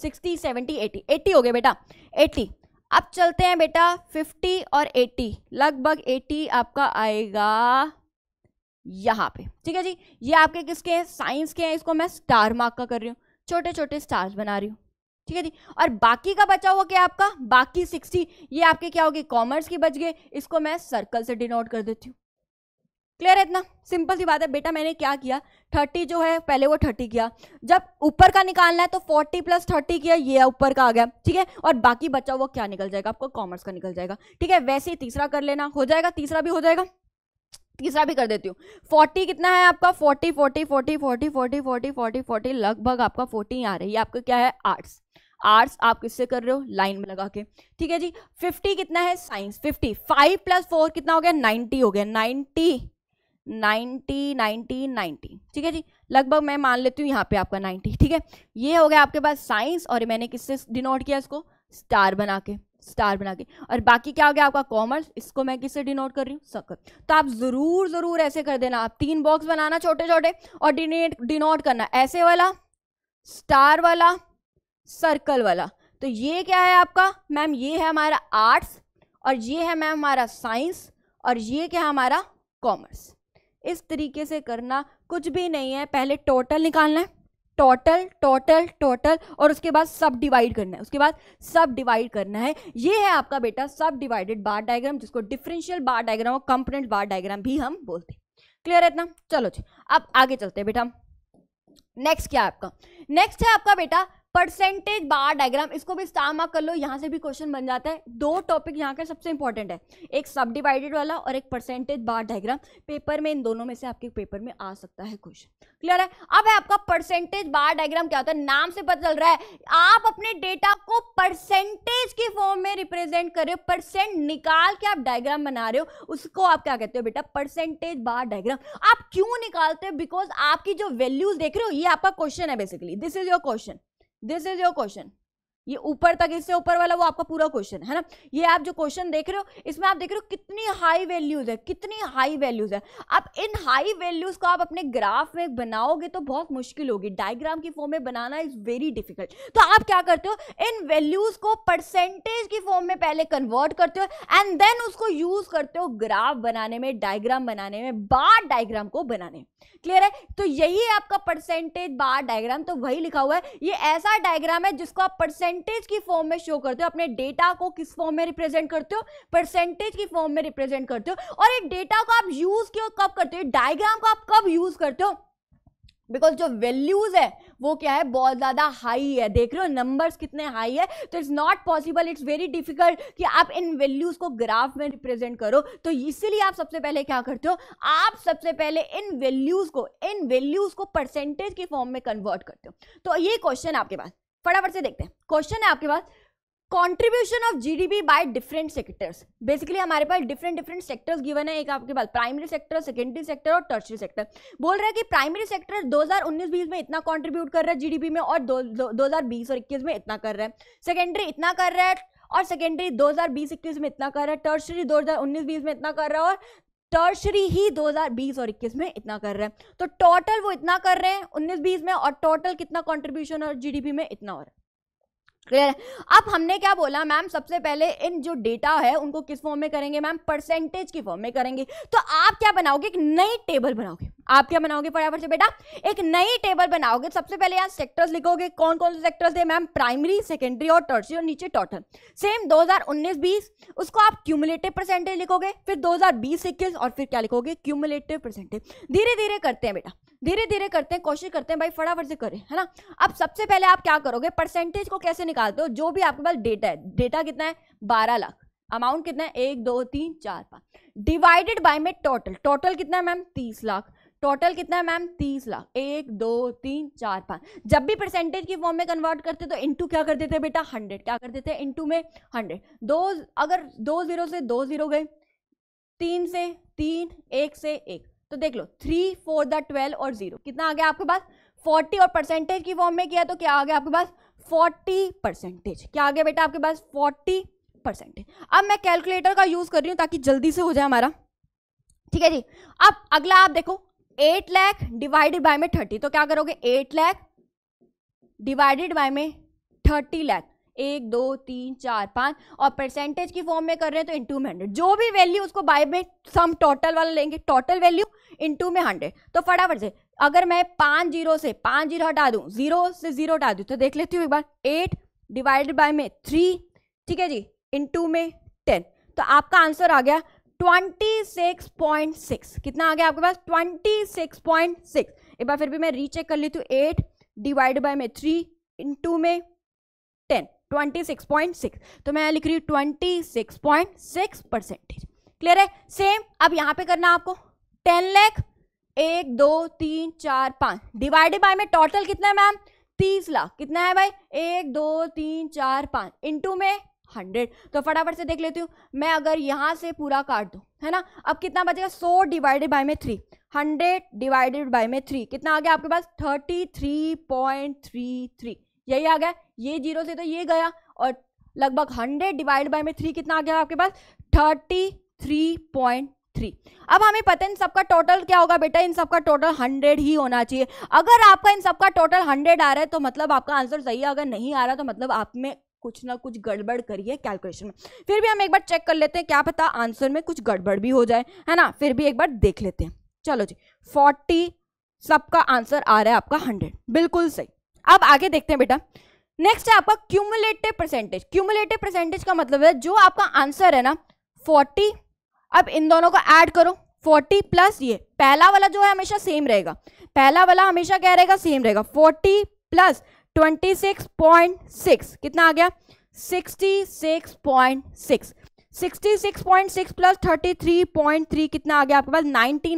sixty seventy eighty eighty हो गए बेटा एट्टी अब चलते हैं बेटा फिफ्टी और एट्टी लगभग एट्टी आपका आएगा यहाँ पे ठीक है जी ये आपके किसके हैं साइंस के हैं इसको मैं स्टार मार्क का कर रही हूँ छोटे छोटे स्टार्स बना रही हूँ ठीक है जी और बाकी का बचा हुआ क्या आपका बाकी सिक्सटी ये आपके क्या होगी कॉमर्स की बच गए इसको मैं सर्कल से डिनोट कर देती हूँ क्लियर है इतना सिंपल सी बात है बेटा मैंने क्या किया थर्टी जो है पहले वो थर्टी किया जब ऊपर का निकालना है तो फोर्टी प्लस थर्टी किया ये ऊपर का आ गया ठीक है और बाकी बचा हुआ क्या निकल जाएगा आपको कॉमर्स का निकल जाएगा ठीक है वैसे ही तीसरा कर लेना हो जाएगा तीसरा भी हो जाएगा तीसरा भी कर देती हूँ फोर्टी कितना है आपका forty forty forty forty forty forty forty forty लगभग आपका फोर्टी आ रही है आपका क्या है आर्ट्स आर्ट्स आप किससे कर रहे हो लाइन में लगा के ठीक है जी फिफ्टी कितना है science fifty five plus four कितना हो गया नाइन्टी हो गया नाइन्टी नाइन्टी नाइनटी नाइनटी ठीक है जी लगभग मैं मान लेती हूँ यहाँ पे आपका नाइन्टी ठीक है ये हो गया आपके पास साइंस और मैंने किससे डिनोट किया इसको स्टार बना के स्टार बना के और बाकी क्या हो गया आपका कॉमर्स इसको मैं किससे डिनोट कर रही हूँ सकर तो आप ज़रूर ज़रूर ऐसे कर देना आप तीन बॉक्स बनाना छोटे छोटे और डिनेट डिनोट करना ऐसे वाला स्टार वाला सर्कल वाला तो ये क्या है आपका मैम ये है हमारा आर्ट्स और ये है मैम हमारा साइंस और ये क्या है हमारा कॉमर्स इस तरीके से करना कुछ भी नहीं है पहले टोटल निकालना है टोटल टोटल टोटल और उसके बाद सब डिवाइड करना है उसके बाद सब डिवाइड करना है ये है आपका बेटा सब डिवाइडेड बार डायग्राम जिसको डिफरेंशियल बार डायग्राम और कंपोनेंट बार डायग्राम भी हम बोलते हैं क्लियर है इतना चलो जी अब आगे चलते हैं बेटा नेक्स्ट क्या है आपका नेक्स्ट है आपका बेटा परसेंटेज बार डायग्राम इसको भी स्टार मार्क कर लो यहाँ से भी क्वेश्चन बन जाता है दो टॉपिक यहाँ का सबसे इंपॉर्टेंट है एक सब डिवाइडेड वाला और एक परसेंटेज बार डायग्राम पेपर में इन दोनों में से आपके पेपर में आ सकता है क्वेश्चन क्लियर है अब है आपका परसेंटेज बार डायग्राम क्या होता है नाम से पता चल रहा है आप अपने डेटा को परसेंटेज के फॉर्म में रिप्रेजेंट कर रहे हो परसेंट निकाल के आप डायग्राम बना रहे हो उसको आप क्या कहते हो बेटा परसेंटेज बार डायग्राम आप क्यों निकालते हो बिकॉज आपकी जो वैल्यूज देख रहे हो ये आपका क्वेश्चन है basically this is your question this is your question ये ऊपर तक इससे ऊपर वाला वो आपका पूरा क्वेश्चन है ना ये आप जो क्वेश्चन देख रहे हो इसमें आप देख रहे हो कितनी हाई वैल्यूज है कितनी हाई वैल्यूज है अब इन हाई वैल्यूज को आप अपने ग्राफ में बनाओगे तो बहुत मुश्किल होगी डायग्राम की फॉर्म में बनाना इज वेरी डिफिकल्ट तो आप क्या करते हो इन वैल्यूज को परसेंटेज की फॉर्म में पहले कन्वर्ट करते हो एंड देन उसको यूज करते हो ग्राफ बनाने में डायग्राम बनाने में बार डायग्राम को बनाने क्लियर है तो यही है आपका परसेंटेज बार डायग्राम तो वही लिखा हुआ है ये ऐसा डायग्राम है जिसको आप परसेंट परसेंटेज की फॉर्म में शो करते हो अपने डेटा को किस फॉर्म में रिप्रेजेंट करते हो परसेंटेज की फॉर्म में रिप्रेजेंट करते हो और एक डेटा को आप यूज क्यों कब करते हो डायग्राम को आप कब यूज करते हो बिकॉज जो वैल्यूज है वो क्या है बहुत ज़्यादा हाई है देख रहे हो नंबर्स कितने हाई है तो it's not possible it's very difficult कि आप इन वैल्यूज को ग्राफ में रिप्रेजेंट करो तो इसीलिए आप सबसे पहले क्या करते हो आप सबसे पहले इन वैल्यूज को इन वैल्यूज को परसेंटेज के फॉर्म में कन्वर्ट करते हो तो ये क्वेश्चन आपके पास फटाफट से देखते हैं क्वेश्चन है आपके पास contribution of G P by different sectors basically हमारे पास डिफरेंट डिफरेंट सेक्टर्स गिवन है एक आपके पास प्राइमरी सेक्टर सेकेंडरी सेक्टर और टर्सरी सेक्टर बोल रहे हैं कि प्राइमरी सेक्टर 2019 बीस में इतना कॉन्ट्रीब्यूट कर रहा है जीडीपी में और दो, हजार बीस और इक्कीस में इतना कर रहा है सेकेंडरी इतना कर रहा है और सेकेंडरी दो हजार बीस इक्कीस में इतना कर रहा है टर्सरी दो हजार उन्नीस बीस में इतना कर रहा है और टर्शरी ही 2020 और 21 में इतना कर रहे हैं तो टोटल वो इतना कर रहे हैं 19-20 में और टोटल कितना कंट्रीब्यूशन और जीडीपी में इतना हो रहा है क्लियर है अब हमने क्या बोला मैम सबसे पहले इन जो डेटा है उनको किस फॉर्म में करेंगे मैम परसेंटेज की फॉर्म में करेंगे तो आप क्या बनाओगे एक नई टेबल बनाओगे आप क्या बनाओगे फटाफट से बेटा एक नई टेबल बनाओगे सबसे पहले यहाँ सेक्टर्स लिखोगे कौन कौन से सेक्टर्स है मैम प्राइमरी सेकेंडरी और टर्सरी और नीचे टोटल सेम 2019-20 उसको आप क्यूमुलेटिव परसेंटेज लिखोगे फिर 2020-21 और फिर क्या लिखोगे क्यूमुलेटिव परसेंटेज धीरे धीरे करते हैं बेटा धीरे धीरे करते हैं कोशिश करते हैं भाई फटाफट से करें है ना अब सबसे पहले आप क्या करोगे परसेंटेज को कैसे निकालते हो जो भी आपके पास डेटा है डेटा कितना है बारह लाख अमाउंट कितना है एक दो तीन चार पाँच डिवाइडेड बाय में टोटल टोटल कितना है मैम तीस लाख टोटल कितना है मैम तीस लाख एक दो तीन चार पाँच जब भी परसेंटेज की फॉर्म में कन्वर्ट करते तो इनटू क्या कर देते बेटा हंड्रेड क्या कर देते इनटू में हंड्रेड दो अगर दो जीरो से दो जीरो गए तीन से तीन एक से एक तो देख लो थ्री फोर द ट्वेल्व और जीरो कितना आ गया आपके पास फोर्टी और परसेंटेज की फॉर्म में किया तो क्या आ गया आपके पास फोर्टी परसेंटेज क्या आ गया बेटा आपके पास फोर्टी परसेंटेज अब मैं कैलकुलेटर का यूज़ कर रही हूँ ताकि जल्दी से हो जाए हमारा ठीक है जी अब अगला आप देखो एट लैख डिवाइडेड बाय में थर्टी तो क्या करोगे एट लैख डिवाइडेड बाय में थर्टी लैख एक दो तीन चार पाँच और परसेंटेज की फॉर्म में कर रहे हैं तो इंटू में हंड्रेड जो भी वैल्यू उसको बाय में सम टोटल वाला लेंगे टोटल वैल्यू इंटू में हंड्रेड तो फटाफट से अगर मैं पाँच जीरो से पाँच जीरो हटा दूँ जीरो से जीरो हटा दूँ तो देख लेती हूँ एक बार एट डिवाइडेड बाय में थ्री ठीक है जी इंटू में टेन तो आपका आंसर आ गया 26.6 कितना आ गया आपके पास 26.6 एक बार फिर भी मैं रीचेक कर ली हूँ एट डिवाइड बाय में थ्री इन टू में टेन 26.6 तो मैं लिख रही हूँ 26.6 परसेंटेज क्लियर है सेम अब यहाँ पे करना आपको 10 लाख एक दो तीन चार पाँच डिवाइड बाय में टोटल कितना है मैम 30 लाख कितना है भाई एक दो तीन चार पाँच इंटू में हंड्रेड तो फटाफट से देख लेती हूँ मैं अगर यहाँ से पूरा काट दूँ है ना अब कितना बचेगा सो डिवाइडेड बाई में थ्री हंड्रेड डिवाइडेड बाई में थ्री कितना आ गया आपके पास thirty three point three three यही आ गया ये जीरो से तो ये गया और लगभग हंड्रेड डिवाइड बाई में थ्री कितना आ गया आपके पास थर्टी थ्री पॉइंट थ्री अब हमें पता है इन सबका टोटल क्या होगा बेटा इन सबका टोटल हंड्रेड ही होना चाहिए अगर आपका इन सबका टोटल हंड्रेड आ रहा है तो मतलब आपका आंसर सही है अगर नहीं आ रहा तो मतलब आप में कुछ ना कुछ गड़बड़ करी है कैलकुलेशन में फिर भी हम एक बार चेक कर लेते हैं क्या पता आंसर में कुछ गड़बड़ भी हो जाए है ना फिर भी एक बार देख लेते हैं चलो जी फोर्टी सबका आंसर आ रहा है आपका हंड्रेड बिल्कुल सही अब आगे देखते हैं बेटा नेक्स्ट है आपका क्यूमुलेटिव परसेंटेज क्यूमुलेटिव परसेंटेज का मतलब है जो आपका आंसर है ना फोर्टी अब इन दोनों को ऐड करो फोर्टी प्लस ये पहला वाला जो है हमेशा सेम रहेगा पहला वाला हमेशा क्या रहेगा सेम रहेगा फोर्टी प्लस 26.6 कितना आ गया 66.6 66.6 पॉइंट प्लस थर्टी कितना आ गया आपके पास 99.9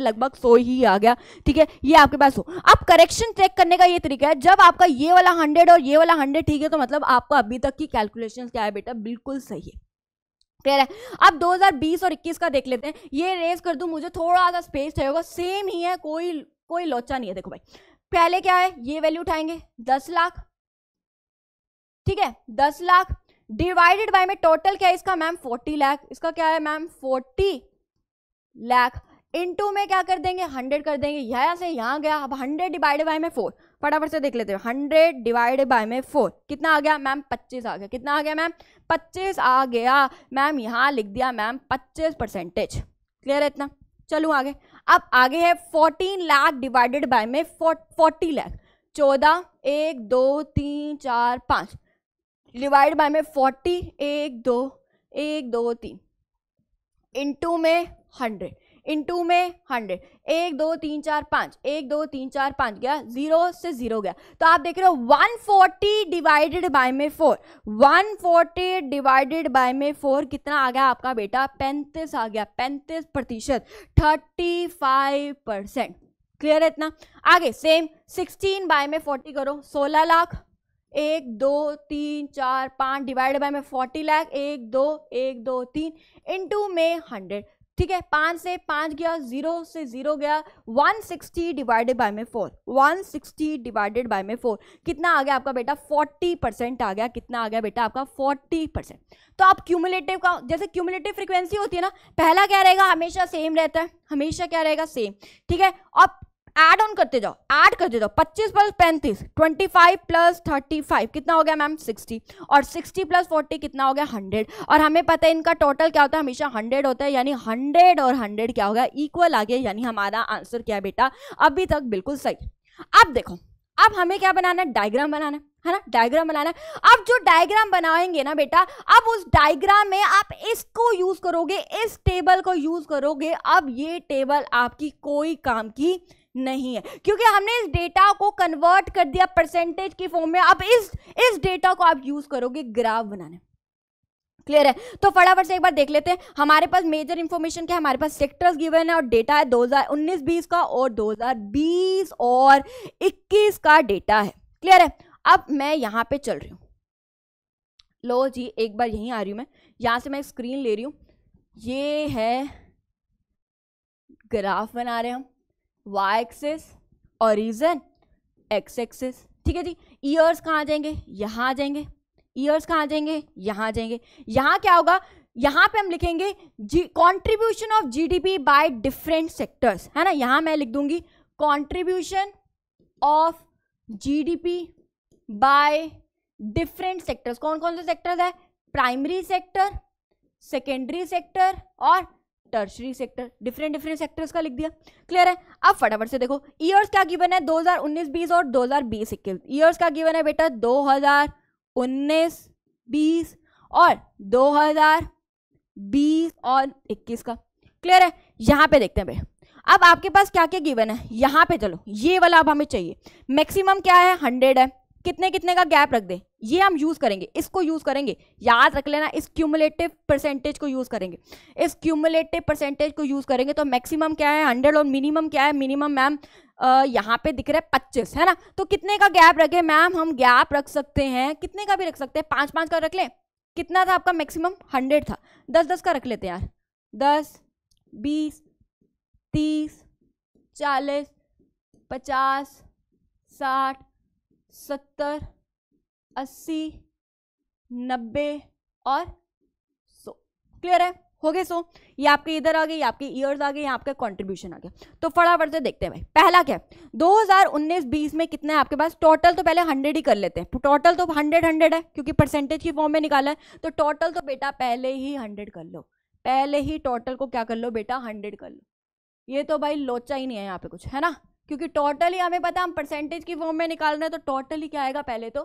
लगभग सो ही आ गया ठीक है ये आपके पास हो अब करेक्शन चेक करने का ये तरीका है जब आपका ये वाला 100 और ये वाला 100 ठीक है तो मतलब आपका अभी तक की कैलकुलेशन क्या है बेटा बिल्कुल सही है क्लियर है अब 2020 और 21 का देख लेते हैं ये रेस कर दू मुझे थोड़ा सा स्पेस चाहिए होगा सेम ही है कोई कोई लोचा नहीं है देखो भाई पहले क्या है ये वैल्यू उठाएंगे दस लाख ठीक है दस लाख डिवाइडेड बाय में टोटल क्या है इसका मैम फोर्टी लाख इसका क्या है मैम फोर्टी लाख इनटू में क्या कर देंगे हंड्रेड कर देंगे यहां से यहाँ गया अब हंड्रेड डिवाइडेड बाय में फोर फटाफट से देख लेते हैं हंड्रेड डिवाइडेड बाय में फोर कितना आ गया मैम पच्चीस आ गया कितना आ गया मैम पच्चीस आ गया मैम यहाँ लिख दिया मैम पच्चीस परसेंटेज क्लियर है इतना चलू आगे अब आगे है फोर्टीन लाख डिवाइडेड बाय में फोर्टी लाख चौदह एक दो तीन चार पाँच डिवाइड बाय में फोर्टी एक दो एक दो तीन इंटू में हंड्रेड इन टू में हंड्रेड एक दो तीन चार पाँच एक दो तीन चार पाँच गया जीरो से जीरो गया तो आप देख रहे हो वन फोर्टी डिवाइडेड बाय में four one forty divided by में फोर कितना आ गया आपका बेटा पैंतीस आ गया पैंतीस प्रतिशत थर्टी फाइव परसेंट क्लियर है इतना आगे सेम सिक्सटीन बाय में फोर्टी करो सोलह लाख एक दो तीन चार पाँच डिवाइड बाय में फोर्टी लाख एक दो एक दो तीन इंटू में हंड्रेड ठीक है पाँच से पाँच गया जीरो से जीरो गया वन सिक्सटी डिवाइडेड बाय में four one sixty divided by में फोर कितना आ गया आपका बेटा फोर्टी परसेंट आ गया कितना आ गया बेटा आपका फोर्टी परसेंट तो आप क्यूमुलेटिव का जैसे क्यूमुलेटिव फ्रिक्वेंसी होती है ना पहला क्या रहेगा हमेशा सेम रहता है हमेशा क्या रहेगा सेम ठीक है अब एड ऑन करते जाओ एड करते जाओ 25 प्लस पैंतीस 25 प्लस 35 कितना हो गया मैम 60 और 60 प्लस 40 कितना हो गया 100 और हमें पता है इनका टोटल क्या होता है हमेशा 100 होता है यानी 100 और 100 क्या हो गया इक्वल आ गया यानी हमारा आंसर क्या है बेटा अभी तक बिल्कुल सही अब देखो अब हमें क्या बनाना है डायग्राम बनाना है है ना डायग्राम बनाना है अब जो डायग्राम बनाएंगे ना बेटा अब उस डायग्राम में आप इसको यूज करोगे इस टेबल को यूज करोगे अब ये टेबल आपकी कोई काम की नहीं है क्योंकि हमने इस डेटा को कन्वर्ट कर दिया परसेंटेज की फॉर्म में अब इस इस डेटा को आप यूज करोगे ग्राफ बनाने क्लियर है तो फटाफट से एक बार देख लेते हैं हमारे पास मेजर इंफॉर्मेशन के हमारे पास सेक्टर्स गिवन है और डेटा है 2019-20 का और 2020 और 21 का डेटा है क्लियर है अब मैं यहां पे चल रही हूं लो जी एक बार यहीं आ रही हूं मैं यहां से मैं स्क्रीन ले रही हूं ये है ग्राफ बना रहे हम Y axis origin X axis ठीक है जी ईयर्स कहाँ आ जाएंगे यहाँ आ जाएंगे ईयर्स कहाँ आ जाएंगे यहाँ आ जाएंगे यहाँ क्या होगा यहाँ पे हम लिखेंगे जी contribution of G D P by different sectors है ना यहाँ मैं लिख दूंगी contribution of G D P by different sectors कौन कौन से सेक्टर्स है प्राइमरी सेक्टर सेकेंडरी सेक्टर और tertiary sector different different sectors का लिख दिया क्लियर है अब फटाफट से देखो ईयर्स क्या गिवन है 2019-20 और 2020 हजार ईयर्स क्या गिवन है बेटा 2019-20 और 2020 और 21 का क्लियर है यहाँ पे देखते हैं भाई अब आपके पास क्या क्या गिवन है यहाँ पे चलो ये वाला अब हमें चाहिए मैक्सिमम क्या है हंड्रेड है कितने कितने का गैप रख दे ये हम यूज़ करेंगे इसको यूज़ करेंगे याद रख लेना इस क्यूमुलेटिव परसेंटेज को यूज़ करेंगे इस क्यूमुलेटिव परसेंटेज को यूज़ करेंगे तो मैक्सिमम क्या है हंड्रेड और मिनिमम क्या है मिनिमम मैम यहाँ पे दिख रहा है पच्चीस है ना तो कितने का गैप रखे मैम हम गैप रख सकते हैं कितने का भी रख सकते हैं पाँच पाँच का रख लें कितना था आपका मैक्सिमम हंड्रेड था दस दस का रख लेते हैं यार दस बीस तीस चालीस पचास साठ सत्तर अस्सी नब्बे और सो क्लियर है हो गए सो ये आपके इधर आ गए ये आपके ईयर्स आ गए आपका कंट्रीब्यूशन आ गया तो फटाफट से देखते हैं भाई पहला क्या है 2019-20 में कितना है आपके पास टोटल तो पहले 100 ही कर लेते हैं टोटल तो 100 100 है क्योंकि परसेंटेज की फॉर्म में निकाला है तो टोटल तो बेटा पहले ही 100 कर लो पहले ही टोटल को क्या कर लो बेटा हंड्रेड कर लो ये तो भाई लोचा ही नहीं है यहाँ पे कुछ है ना क्योंकि टोटली हमें पता हम परसेंटेज की फॉर्म में निकाल रहे हैं तो टोटली क्या आएगा पहले तो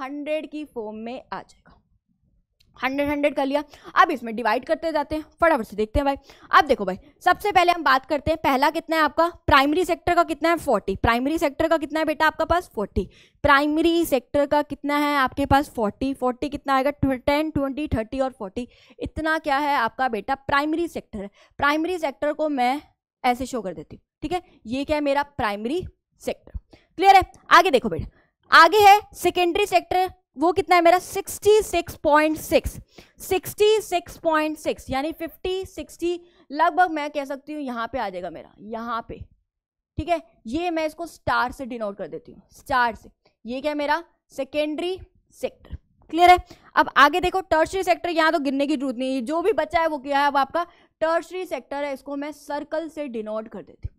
हंड्रेड की फॉर्म में आ जाएगा हंड्रेड हंड्रेड कर लिया अब इसमें डिवाइड करते जाते हैं फटाफट से देखते हैं भाई अब देखो भाई सबसे पहले हम बात करते हैं पहला कितना है आपका प्राइमरी सेक्टर का कितना है फोर्टी प्राइमरी सेक्टर का कितना है बेटा आपका पास फोर्टी प्राइमरी सेक्टर का कितना है आपके पास फोर्टी फोर्टी कितना आएगा टेन ट्वेंटी थर्टी और फोर्टी इतना क्या है आपका बेटा प्राइमरी सेक्टर प्राइमरी सेक्टर को मैं ऐसे शो कर देती हूँ ठीक है ये क्या है मेरा प्राइमरी सेक्टर क्लियर है आगे देखो बेटा आगे है सेकेंडरी सेक्टर वो कितना है मेरा 66.6 66.6 यानी 50 60 लगभग मैं कह सकती हूँ यहाँ पे आ जाएगा मेरा यहाँ पे ठीक है ये मैं इसको स्टार से डिनोट कर देती हूँ स्टार से ये क्या है मेरा सेकेंडरी सेक्टर क्लियर है अब आगे देखो टर्सरी सेक्टर यहाँ तो गिरने की जरूरत नहीं है जो भी बचा है वो क्या है अब आपका टर्सरी सेक्टर है इसको मैं सर्कल से डिनोट कर देती हूँ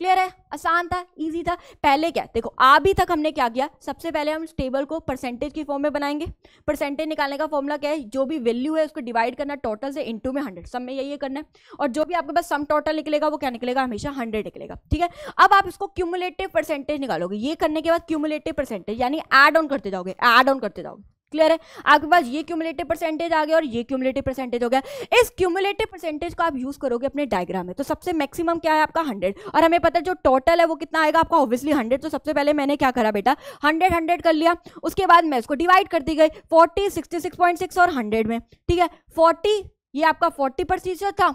क्लियर है आसान था इजी था पहले क्या देखो अभी तक हमने क्या किया सबसे पहले हम टेबल को परसेंटेज की फॉर्म में बनाएंगे परसेंटेज निकालने का फॉर्मूला क्या है जो भी वैल्यू है उसको डिवाइड करना टोटल से इंटू में हंड्रेड सब में यही करना है और जो भी आपके पास सम टोटल निकलेगा वो क्या निकलेगा हमेशा हंड्रेड निकलेगा ठीक है अब आप इसको क्यूमुलेटिव परसेंटेज निकालोगे ये करने के बाद क्यूमुलेटिव परसेंटेज यानी एड ऑन करते जाओगे एड ऑन करते जाओगे क्लियर है आपके पास ये क्यूमुलेटिव परसेंटेज आ गया और ये क्यूमुलेटिव परसेंटेज हो गया इस क्यूमुलेटिव परसेंटेज को आप यूज करोगे अपने डायग्राम में तो सबसे मैक्सिमम क्या है आपका हंड्रेड और हमें पता है जो टोटल है वो कितना आएगा आपका ऑब्वियसली हंड्रेड तो सबसे पहले मैंने क्या करा बेटा हंड्रेड हंड्रेड कर लिया उसके बाद मैं उसको डिवाइड कर दी गई फोर्टी सिक्सटी सिक्स और हंड्रेड में ठीक है फोर्टी ये आपका फोर्टी प्रतिशत था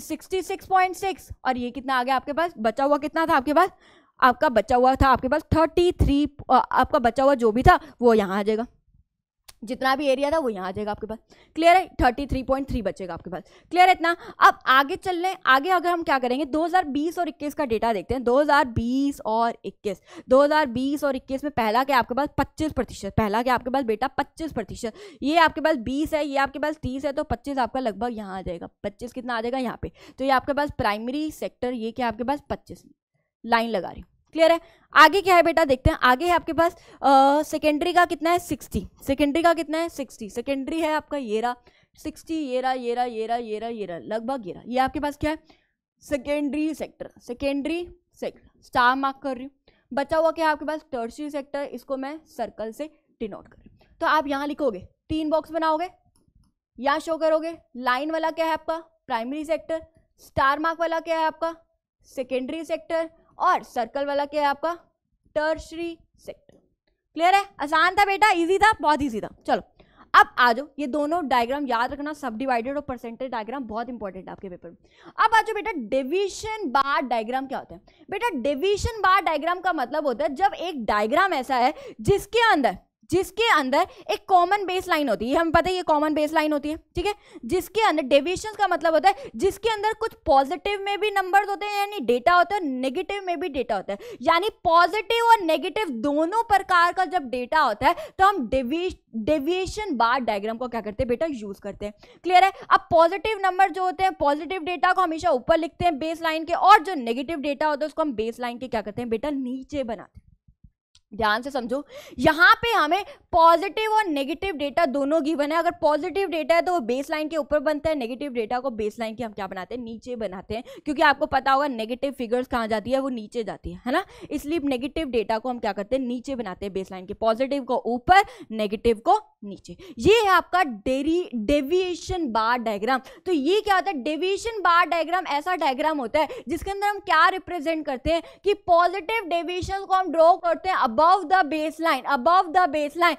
सिक्सटी सिक्स पॉइंट सिक्स और ये कितना आ गया आपके पास बचा हुआ कितना था आपके पास आपका बचा हुआ था आपके पास थर्टी थ्री आपका बचा हुआ जो भी था वो यहाँ आ जाएगा जितना भी एरिया था वो यहाँ आ जाएगा आपके पास क्लियर है थर्टी थ्री पॉइंट थ्री बचेगा आपके पास क्लियर है इतना अब आगे चल रहे आगे अगर हम क्या करेंगे 2020 और 21 का डेटा देखते हैं 2020 और 21 2020 और 21 में पहला क्या आपके पास 25 प्रतिशत पहला क्या आपके पास बेटा 25 प्रतिशत ये आपके पास बीस है ये आपके पास तीस है तो पच्चीस आपका लगभग यहाँ आ जाएगा पच्चीस कितना आ जाएगा यहाँ पे तो ये आपके पास प्राइमरी सेक्टर ये क्या आपके पास पच्चीस लाइन लगा रही हूँ क्लियर है आगे क्या है बेटा देखते हैं आगे है आपके पास सेकेंडरी का कितना है सिक्सटी सेकेंडरी का कितना है सिक्सटी सेकेंडरी है आपका ये रहा सिक्सटी ये रहा ये रहा ये रहा ये रहा ये रहा लगभग ये रहा ये आपके पास क्या है secondary sector secondary sector star mark कर रही हूँ बचा हुआ क्या है आपके पास टर्सरी सेक्टर इसको मैं सर्कल से डिनोट कर रही हूँ तो आप यहाँ लिखोगे तीन बॉक्स बनाओगे यहाँ शो करोगे लाइन वाला क्या है आपका प्राइमरी सेक्टर स्टार मार्क वाला क्या है आपका सेकेंडरी सेक्टर और सर्कल वाला क्या है आपका टर्शरी सेक्टर क्लियर है आसान था बेटा इजी था बहुत इजी था चलो अब आ जाओ ये दोनों डायग्राम याद रखना सब डिवाइडेड और परसेंटेज डायग्राम बहुत इंपॉर्टेंट है आपके पेपर में अब आ जाओ बेटा डिवीजन बार डायग्राम क्या होता है बेटा डिवीजन बार डायग्राम का मतलब होता है जब एक डायग्राम ऐसा है जिसके अंदर जिसके अंदर एक कॉमन बेस लाइन होती है हमें पता है ये कॉमन बेस लाइन होती है ठीक है जिसके अंदर डेविएशन का मतलब होता है जिसके अंदर कुछ पॉजिटिव में भी नंबर होते हैं यानी डेटा होता है नेगेटिव में भी डेटा होता है यानी पॉजिटिव और नेगेटिव दोनों प्रकार का जब डेटा होता है तो हम डेविएशन बार डायग्राम को क्या करते हैं बेटा यूज करते हैं क्लियर है अब पॉजिटिव नंबर जो होते हैं पॉजिटिव डेटा को हमेशा ऊपर लिखते हैं बेस लाइन के और जो नेगेटिव डेटा होता है उसको हम बेस लाइन के क्या करते हैं बेटा नीचे बनाते हैं ध्यान से समझो यहाँ पे हमें पॉजिटिव और नेगेटिव डेटा दोनों गिवन है अगर पॉजिटिव डेटा है तो वो बेस लाइन के ऊपर बनता है नेगेटिव डेटा को बेस लाइन के हम क्या बनाते हैं नीचे बनाते हैं क्योंकि आपको पता होगा नेगेटिव फिगर्स कहाँ जाती है वो नीचे जाती है है ना इसलिए नेगेटिव डेटा को हम क्या करते हैं नीचे बनाते हैं बेस लाइन के पॉजिटिव को ऊपर नेगेटिव को नीचे ये है आपका डेरी डेविएशन बार डायग्राम तो ये क्या होता है डेविएशन बार डायग्राम ऐसा डायग्राम होता है जिसके अंदर हम क्या रिप्रेजेंट करते हैं कि पॉजिटिव डेविएशन को हम ड्रॉ करते हैं above the base line above the base line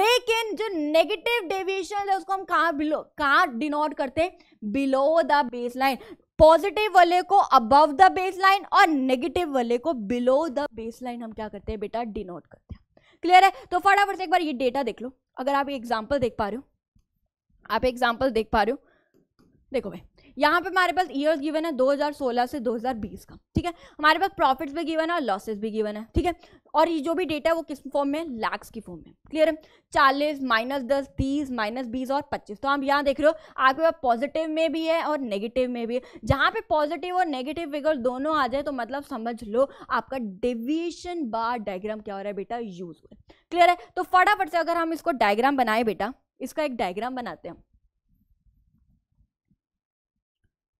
लेकिन जो नेगेटिव डेविएशन है उसको हम कहाँ बिलो कहाँ डिनोट करते हैं below the base line positive वाले को अबव द बेस लाइन और नेगेटिव वाले को बिलो द बेस लाइन हम क्या करते हैं बेटा डिनोट करते हैं क्लियर है तो फटाफट से एक बार ये डेटा देख लो अगर आप एग्जाम्पल देख पा रहे हो आप एग्जाम्पल देख पा रहे हो देखो भाई यहाँ पे हमारे पास ईयर गिवन है 2016 से 2020 का ठीक है हमारे पास प्रॉफिट्स भी गिवन है और लॉसेस भी गिवन है ठीक है और ये जो भी डेटा है वो किस फॉर्म में लैक्स की फॉर्म में क्लियर है चालीस माइनस दस तीस माइनस बीस और पच्चीस तो आप यहाँ देख रहे हो आपके पास पॉजिटिव में भी है और नेगेटिव में भी है जहाँ पे पॉजिटिव और नेगेटिव फिगर दोनों आ जाए तो मतलब समझ लो आपका डिविएशन बार डायग्राम क्या हो रहा है बेटा यूज हो रहा है क्लियर है तो फटाफट से अगर हम इसको डायग्राम बनाए बेटा इसका एक डायग्राम बनाते हैं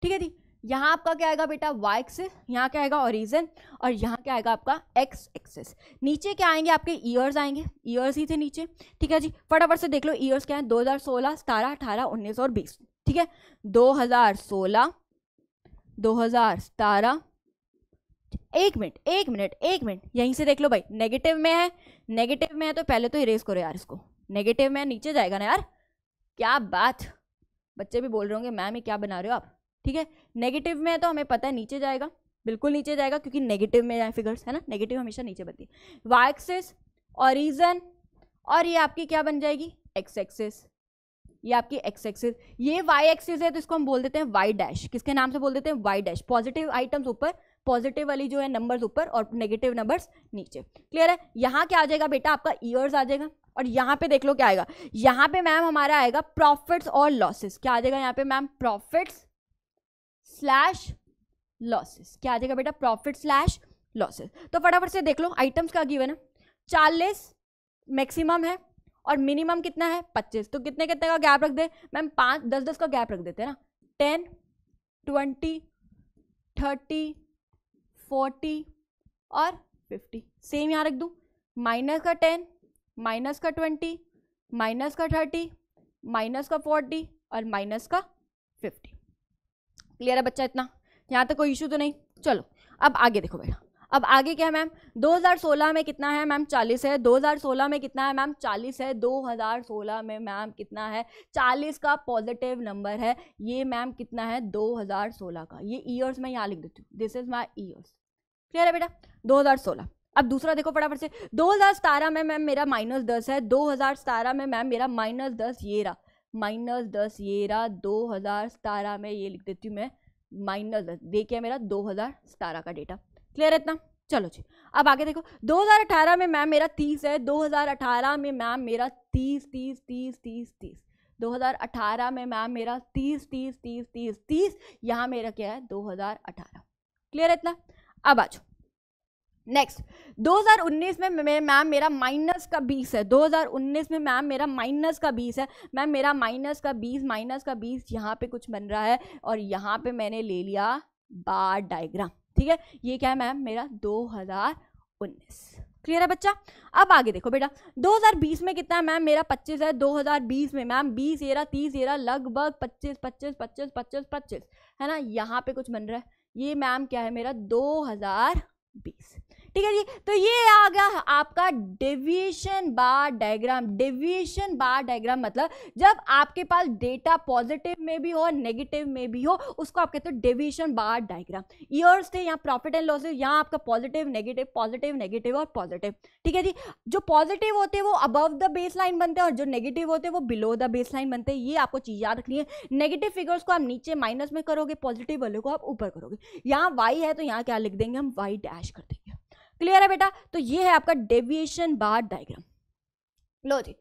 ठीक है जी यहाँ आपका क्या आएगा बेटा y एक्सिस यहाँ क्या आएगा ओरिजन और यहाँ क्या आएगा आपका एक्स एक्सिस नीचे क्या आएंगे आपके ईयर्स आएंगे ईयर्स ही थे नीचे ठीक है जी फटाफट से देख लो ईयर्स क्या है 2016 17 18 19 और 20 ठीक है 2016 2017 एक मिनट एक मिनट एक मिनट यहीं से देख लो भाई नेगेटिव में है नेगेटिव में है तो पहले तो इरेज करो यार इसको नेगेटिव में नीचे जाएगा ना यार क्या बात बच्चे भी बोल रहे होंगे मैम ये क्या बना रहे हो आप ठीक है नेगेटिव में है तो हमें पता है नीचे जाएगा बिल्कुल नीचे जाएगा क्योंकि नेगेटिव में फिगर्स है ना नेगेटिव हमेशा नीचे बनती है वाई एक्सेस ऑरिजन और ये आपकी क्या बन जाएगी एक्स एक्सेस ये आपकी एक्स एक्सेस ये वाई एक्सेस है तो इसको हम बोल देते हैं वाई डैश किसके नाम से बोल देते हैं वाई डैश पॉजिटिव आइटम्स ऊपर पॉजिटिव वाली जो है नंबर्स ऊपर और नेगेटिव नंबर्स नीचे क्लियर है यहाँ क्या आ जाएगा बेटा आपका ईयर्स आ जाएगा और यहाँ पे देख लो क्या आएगा यहाँ पे मैम हमारा आएगा प्रॉफिट्स और लॉसेस क्या आ जाएगा यहाँ पे मैम प्रॉफिट्स स्लैश लॉसेस क्या आ जाएगा बेटा प्रॉफिट स्लैश लॉसेस तो फटाफट से देख लो आइटम्स का गिवन है चालीस मैक्सिमम है और मिनिमम कितना है पच्चीस तो कितने कितने का गैप रख दे मैम पाँच दस दस का गैप रख देते हैं ना टेन ट्वेंटी थर्टी फोर्टी और फिफ्टी सेम यहाँ रख दूँ माइनस का टेन माइनस का ट्वेंटी माइनस का थर्टी माइनस का फोर्टी और माइनस का फिफ्टी क्लियर है बच्चा इतना यहाँ तक कोई इशू तो नहीं चलो अब आगे देखो बेटा अब आगे क्या है मैम 2016 में कितना है मैम 40 है 2016 में कितना है मैम 40 है 2016 में मैम कितना है 40 का पॉजिटिव नंबर है ये मैम कितना है 2016 का ये ईयर्स मैं यहाँ लिख देती हूँ this is my years clear है बेटा 2016 अब दूसरा देखो फटाफट से दो में मैम मेरा माइनस दस है दो में मैम मेरा माइनस दस ये रहा माइनस दस ये रहा दो हज़ार सतारह में ये लिख देती हूँ मैं माइनस दस देखिए मेरा दो हज़ार सतारह का डेटा क्लियर है इतना चलो जी अब आगे देखो 2018 में मैम मेरा 30 है 2018 में मैम मेरा 30 30 30 30 30 2018 में मैम मेरा 30 30 30 30 30 यहाँ मेरा क्या है 2018 क्लियर है इतना अब आ जाओ नेक्स्ट 2019 में मैम मेरा माइनस का 20 है 2019 में मैम मेरा माइनस का 20 है मैम मेरा माइनस का 20 माइनस का 20 यहाँ पे कुछ बन रहा है और यहाँ पे मैंने ले लिया बार डायग्राम ठीक है ये क्या है मैम मेरा 2019 क्लियर है बच्चा अब आगे देखो बेटा 2020 में कितना है मैम मेरा 25 है 2020 में मैम 20 एरा 30 एरा लगभग 25 25 25 25 पच्चीस है ना यहाँ पे कुछ बन रहा है ये मैम क्या है मेरा 2020 ठीक है जी तो ये आ गया आपका deviation bar diagram deviation bar diagram मतलब जब आपके पास डेटा पॉजिटिव में भी हो नेगेटिव में भी हो उसको आप कहते हो डेविएशन बार डायग्राम ईयर्स थे यहाँ प्रॉफिट एंड लॉसेज यहाँ आपका पॉजिटिव नेगेटिव पॉजिटिव नेगेटिव और पॉजिटिव ठीक है जी जो पॉजिटिव होते हैं वो अबव द बेस लाइन बनते हैं और जो नेगेटिव होते हैं वो बिलो द बेस लाइन बनते हैं ये आपको चीज़ याद रखनी है नेगेटिव फिगर्स को आप नीचे माइनस में करोगे पॉजिटिव वाले को आप ऊपर करोगे यहाँ वाई है तो यहाँ क्या लिख देंगे हम वाई डैश कर देंगे क्लियर है बेटा तो ये है आपका डेविएशन बार डायग्राम लो जी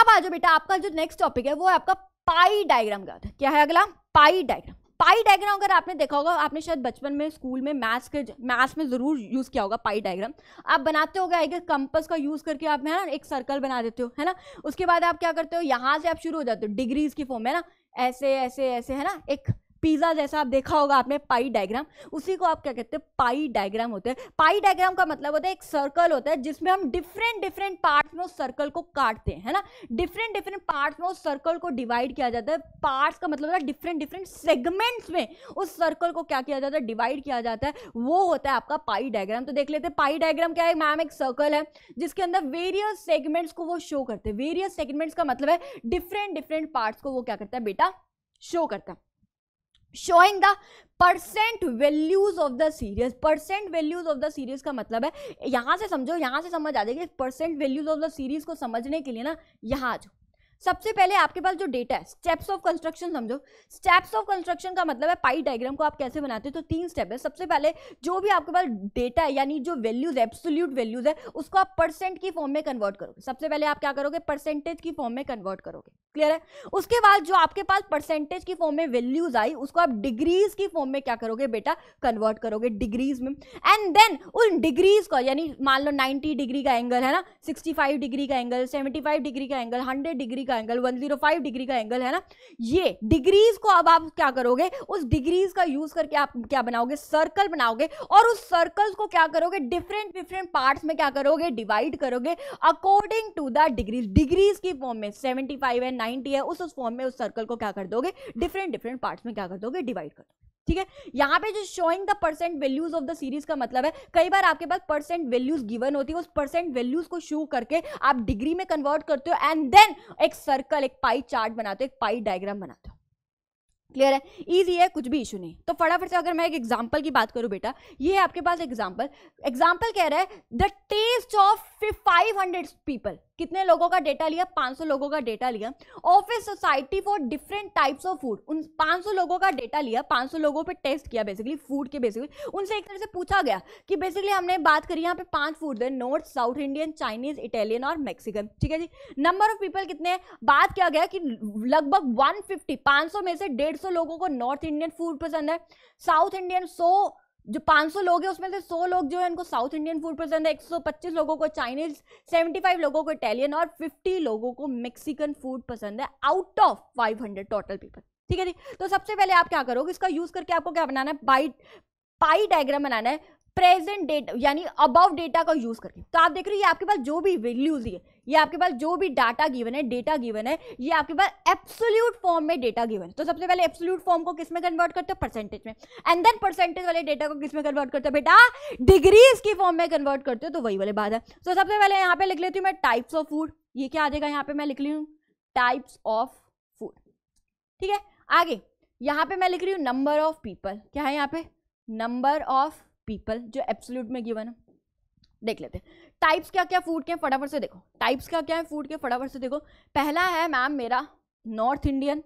अब आ जाओ बेटा आपका जो नेक्स्ट टॉपिक है वो है आपका पाई डायग्राम का तो क्या है अगला पाई डायग्राम पाई डायग्राम अगर आपने देखा होगा आपने शायद बचपन में स्कूल में मैथ्स के मैथ्स में ज़रूर यूज़ किया होगा पाई डायग्राम आप बनाते हो गए कंपस का यूज़ करके आप है ना एक सर्कल बना देते हो है ना उसके बाद आप क्या करते हो यहाँ से आप शुरू हो जाते हो डिग्रीज की फॉर्म है ना ऐसे ऐसे ऐसे है ना एक पिज़्ज़ा जैसा आप देखा होगा आपने पाई डायग्राम उसी को आप क्या कहते हैं पाई डायग्राम होते हैं पाई डायग्राम का मतलब होता है एक सर्कल होता है जिसमें हम डिफरेंट डिफरेंट पार्ट में उस सर्कल को काटते हैं ना डिफरेंट डिफरेंट पार्ट में उस सर्कल को डिवाइड किया जाता है पार्ट्स का मतलब होता है डिफरेंट डिफरेंट सेगमेंट्स में उस सर्कल को क्या किया जाता है डिवाइड किया जाता है वो होता है आपका पाई डायग्राम तो देख लेते हैं पाई डायग्राम क्या है मैम एक सर्कल है जिसके अंदर वेरियस सेगमेंट्स को वो शो करते हैं वेरियस सेगमेंट्स का मतलब है डिफरेंट डिफरेंट पार्ट्स को वो क्या करता है बेटा शो करता है showing the percent values of the series percent values of the series का मतलब है यहाँ से समझो यहाँ से समझ आ जाएगी percent values of the series को समझने के लिए ना यहाँ आ जाओ सबसे पहले आपके पास जो डेटा है स्टेप्स ऑफ कंस्ट्रक्शन समझो स्टेप्स ऑफ कंस्ट्रक्शन का मतलब है पाई डायग्राम को आप कैसे बनाते हैं तो तीन स्टेप है सबसे पहले जो भी आपके पास डेटा है यानी जो वैल्यूज एब्सोल्यूट वैल्यूज है उसको आप परसेंट की फॉर्म में कन्वर्ट करोगे सबसे पहले आप क्या करोगे परसेंटेज की फॉर्म में कन्वर्ट करोगे क्लियर है उसके बाद जो आपके पास परसेंटेज की फॉर्म में वैल्यूज आई उसको आप डिग्रीज की फॉर्म में क्या करोगे बेटा कन्वर्ट करोगे डिग्रीज में एंड देन उन डिग्रीज को यानी मान लो 90 डिग्री का एंगल है ना सिक्सटी डिग्री का एंगल सेवेंटी डिग्री का एंगल हंड्रेड डिग्री डिग्री का एंगल 105 डिग्री का एंगल है ना ये डिग्रीज को अब आप क्या करोगे उस डिग्रीज का यूज करके आप क्या बनाओगे सर्कल बनाओगे और उस सर्कल को क्या करोगे डिफरेंट डिफरेंट पार्ट में क्या करोगे डिवाइड करोगे according to the degrees degrees की फॉर्म में 75 है नाइनटी है उस फॉर्म में उस सर्कल को क्या कर दोगे डिफरेंट डिफरेंट पार्ट में क्या कर दोगे डिवाइड कर दोगे ठीक है यहाँ पे जो showing the percent values of the series का मतलब है कई बार आपके पास परसेंट वैल्यूज गिवन होती है उस परसेंट वैल्यूज को शो करके आप डिग्री में कन्वर्ट करते हो एंड देन एक सर्कल एक पाई चार्ट बनाते हो एक पाई डायग्राम बनाते हो क्लियर है इजी है कुछ भी इशू नहीं तो फटाफट से अगर मैं एक एग्जाम्पल की बात करूं बेटा ये है आपके पास एग्जाम्पल एग्जाम्पल कह रहा है the test of five hundred people कितने लोगों का डेटा लिया 500 लोगों का डेटा लिया office society for different types of food उन 500 लोगों का डेटा लिया 500 लोगों पे टेस्ट किया बेसिकली फूड के बेसिकली उनसे एक तरह से पूछा गया कि बेसिकली हमने बात करी यहाँ पे पांच फूड है north south Indian Chinese Italian और मैक्सिकन ठीक है जी नंबर ऑफ पीपल कितने बात किया गया कि लगभग वन फिफ्टी में से डेढ़ लोगों को नॉर्थ इंडियन फूड पसंद है साउथ इंडियन सौ जो 500 लोग हैं उसमें से 100 लोग जो है उनको साउथ इंडियन फूड पसंद है 125 लोगों को चाइनीज 75 लोगों को इटालियन और 50 लोगों को मेक्सिकन फूड पसंद है आउट ऑफ 500 टोटल पीपल ठीक है जी तो सबसे पहले आप क्या करोगे इसका यूज करके आपको क्या बनाना है बाइट पाई डायग्राम बनाना है प्रेजेंट डेटा यानी अबव डेटा का यूज करके तो आप देख रहे हो ये आपके पास जो भी वैल्यूज है ये आपके पास जो भी डाटा गिवन है डेटा गिवन है ये आपके पास एब्सोल्यूट फॉर्म में डेटा गिवन है तो सबसे पहले एब्सोल्यूट फॉर्म को किसमें कन्वर्ट करते हो परसेंटेज में एंड देन परसेंटेज वाले डेटा को किसमें कन्वर्ट करते हो बेटा डिग्रीज की फॉर्म में कन्वर्ट करते हो तो वही वाली बात है तो so, सबसे पहले यहाँ पे लिख लेती हूँ मैं टाइप्स ऑफ फूड ये क्या आ जाएगा यहाँ पे मैं लिख ली हूँ टाइप्स ऑफ फूड ठीक है आगे यहाँ पे मैं लिख रही हूँ नंबर ऑफ पीपल क्या है यहाँ पे नंबर ऑफ पीपल जो एब्सोल्यूट में गिवन है देख लेते हैं टाइप्स क्या क्या फूड के हैं फटाफट से देखो टाइप्स क्या क्या है फूड के फटाफट से देखो पहला है मैम मेरा नॉर्थ इंडियन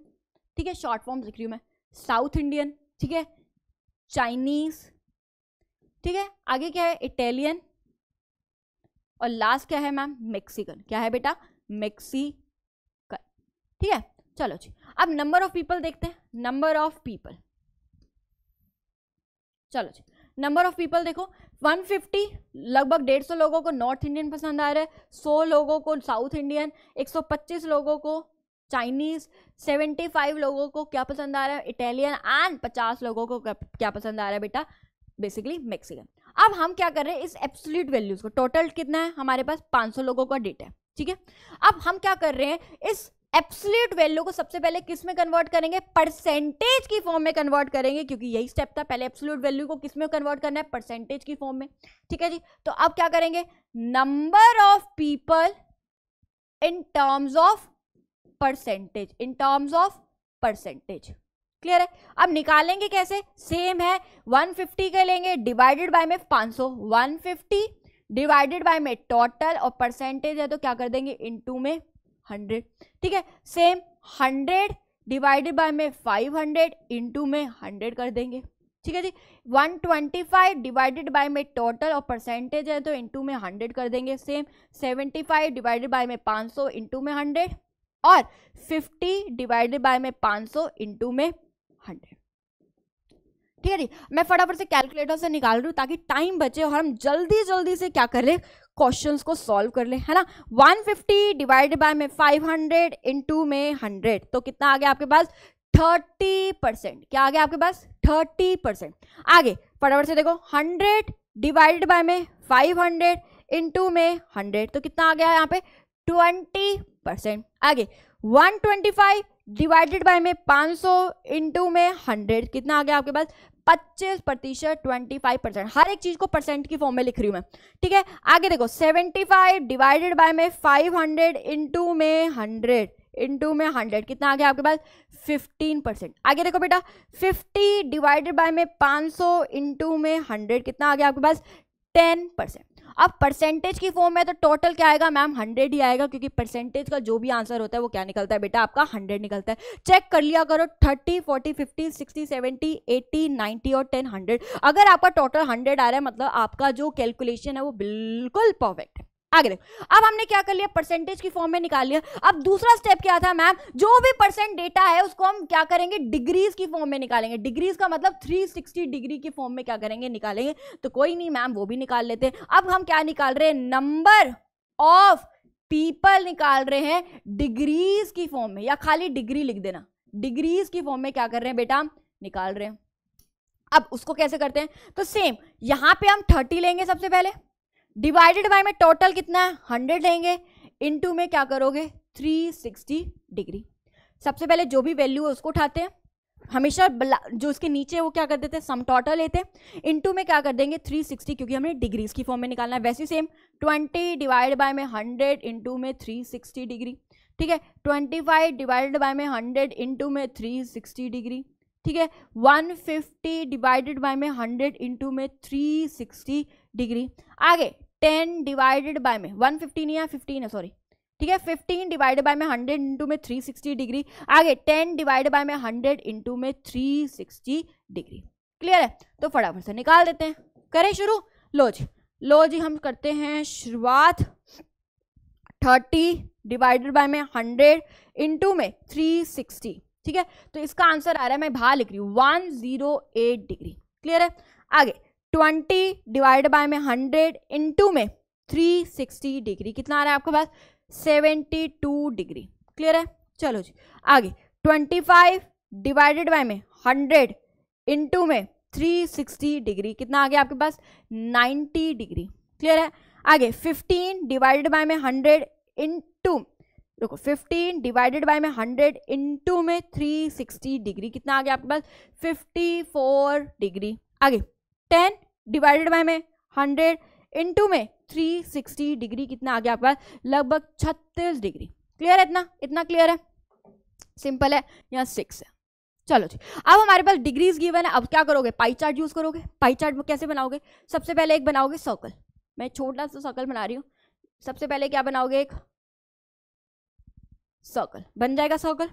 ठीक है शॉर्ट फॉर्म लिख रही हूँ मैं साउथ इंडियन ठीक है चाइनीज ठीक है आगे क्या है इटालियन और लास्ट क्या है मैम मेक्सिकन क्या है बेटा मेक्सिकन ठीक है चलो जी अब नंबर ऑफ पीपल देखते हैं नंबर ऑफ पीपल चलो जी नंबर ऑफ पीपल देखो 150 लगभग 150 लोगों को नॉर्थ इंडियन पसंद आ रहा है 100 लोगों को साउथ इंडियन 125 लोगों को चाइनीज 75 लोगों को क्या पसंद आ रहा है इटालियन एंड 50 लोगों को क्या पसंद आ रहा है बेटा बेसिकली मैक्सिकन अब हम क्या कर रहे हैं इस एब्सोल्यूट वैल्यूज को टोटल कितना है हमारे पास 500 लोगों का डेटा है ठीक है अब हम क्या कर रहे हैं इस एब्सोल्यूट वैल्यू को सबसे पहले किस में कन्वर्ट करेंगे परसेंटेज की फॉर्म में कन्वर्ट करेंगे क्योंकि यही स्टेप था पहले एब्सोल्यूट वैल्यू को किस में कन्वर्ट करना है परसेंटेज की फॉर्म में ठीक है जी तो अब क्या करेंगे number of people in terms of percentage in terms of percentage clear है अब निकालेंगे कैसे सेम है 150 के लेंगे डिवाइडेड बाय में 500 150 डिवाइडेड बाय में टोटल और परसेंटेज है तो क्या कर देंगे इनटू में हंड्रेड ठीक है सेम हंड्रेड डिवाइडेड बाय में फाइव हंड्रेड इंटू में हंड्रेड कर देंगे ठीक है जी one twenty five divided by में टोटल और परसेंटेज है तो इंटू में हंड्रेड कर देंगे same seventy five divided by में पाँच सौ इंटू में हंड्रेड और फिफ्टी डिवाइडेड बाय में पाँच सौ इंटू में हंड्रेड ठीक है जी मैं फटाफट से कैलकुलेटर से निकाल रही हूँ ताकि टाइम बचे और हम जल्दी जल्दी से क्या करें क्वेश्चन को सॉल्व कर ले है ना 150 फिफ्टी डिवाइड बाय में 500 हंड्रेड इंटू में हंड्रेड तो कितना आ गया आपके पास 30 परसेंट क्या आ गया आपके पास 30 परसेंट आगे फटाफट से देखो 100 डिवाइड बाय में 500 हंड्रेड इंटू में हंड्रेड तो कितना आ गया यहाँ पे 20 परसेंट आगे 125 डिवाइडेड बाय में 500 इंटू में 100 कितना आ गया आपके पास 25 प्रतिशत ट्वेंटी परसेंट हर एक चीज को परसेंट की फॉर्म में लिख रही हूँ मैं ठीक है आगे देखो 75 डिवाइडेड बाय में 500 हंड्रेड इंटू में हंड्रेड इंटू में हंड्रेड कितना आ गया आपके पास 15 परसेंट आगे देखो बेटा 50 डिवाइडेड बाय में 500 इंटू में हंड्रेड कितना आ गया आपके पास 10 परसेंट अब परसेंटेज की फॉर्म में तो टोटल क्या आएगा मैम हंड्रेड ही आएगा क्योंकि परसेंटेज का जो भी आंसर होता है वो क्या निकलता है बेटा आपका हंड्रेड निकलता है चेक कर लिया करो thirty forty fifty sixty seventy eighty ninety और टेन हंड्रेड अगर आपका टोटल हंड्रेड आ रहा है मतलब आपका जो कैलकुलेशन है वो बिल्कुल परफेक्ट है आगे देखो अब हमने क्या कर लिया परसेंटेज की फॉर्म में निकाल लिया अब दूसरा स्टेप क्या था मैम जो भी परसेंट डेटा है उसको हम क्या करेंगे डिग्रीज की फॉर्म में निकालेंगे डिग्रीज का मतलब 360 डिग्री की फॉर्म में क्या करेंगे निकालेंगे तो कोई नहीं मैम वो भी निकाल लेते हैं अब हम क्या निकाल रहे हैं नंबर ऑफ पीपल निकाल रहे हैं डिग्रीज की फॉर्म में या खाली डिग्री लिख देना डिग्रीज की फॉर्म में क्या कर रहे हैं बेटा निकाल रहे हैं अब उसको कैसे करते हैं तो सेम यहां पे हम थर्टी लेंगे सबसे पहले डिवाइडेड बाय में टोटल कितना है हंड्रेड लेंगे इनटू में क्या करोगे थ्री सिक्सटी डिग्री सबसे पहले जो भी वैल्यू है उसको उठाते हैं हमेशा जो उसके नीचे वो क्या कर देते हैं सम टोटल लेते हैं इनटू में क्या कर देंगे 360 क्योंकि हमने डिग्रीज की फॉर्म में निकालना है वैसे सेम 20 डिवाइड बाय में 100 इनटू में 360 डिग्री ठीक है 25 डिवाइडेड बाय में 100 इनटू में 360 डिग्री ठीक है 150 डिवाइडेड बाय में 100 इनटू में 360 डिग्री आगे टेन डिवाइडेड बाय में वन फिफ्टीन या फिफ्टीन है सॉरी ठीक है फिफ्टीन डिवाइडेड बाय में हंड्रेड इंटू में थ्री सिक्सटी डिग्री आगे टेन डिवाइडेड बाय में हंड्रेड इंटू में थ्री सिक्सटी डिग्री क्लियर है तो फटाफट से निकाल देते हैं करें शुरू लो जी लो जी हम करते हैं शुरुआत थर्टी डिवाइडेड बाय में हंड्रेड इंटू में थ्री सिक्सटी ठीक है तो इसका आंसर आ रहा है मैं बाहर लिख रही हूँ one zero eight degree clear है आगे ट्वेंटी डिवाइड बाय में हंड्रेड इंटू में थ्री सिक्सटी डिग्री कितना आ रहा है आपके पास सेवेंटी टू डिग्री क्लियर है चलो जी आगे ट्वेंटी फाइव डिवाइडेड बाय में हंड्रेड इंटू में थ्री सिक्सटी डिग्री कितना आ गया आपके पास नाइन्टी डिग्री क्लियर है आगे फिफ्टीन डिवाइडेड बाय में हंड्रेड इंटू देखो फिफ्टीन डिवाइडेड बाय में हंड्रेड इंटू में थ्री सिक्सटी डिग्री कितना आ गया आपके पास फिफ्टी फोर डिग्री आगे टेन डिवाइडेड बाय में हंड्रेड इंटू में थ्री सिक्सटी डिग्री कितना आ गया आपके पास लगभग छत्तीस डिग्री क्लियर है इतना इतना क्लियर है सिंपल है या सिक्स है चलो जी अब हमारे पास डिग्रीज गिवन है अब क्या करोगे पाई चार्ट यूज़ करोगे पाई चार्ट कैसे बनाओगे सबसे पहले एक बनाओगे सर्कल मैं छोटा सा सर्कल बना रही हूँ सबसे पहले क्या बनाओगे एक सर्कल बन जाएगा सर्कल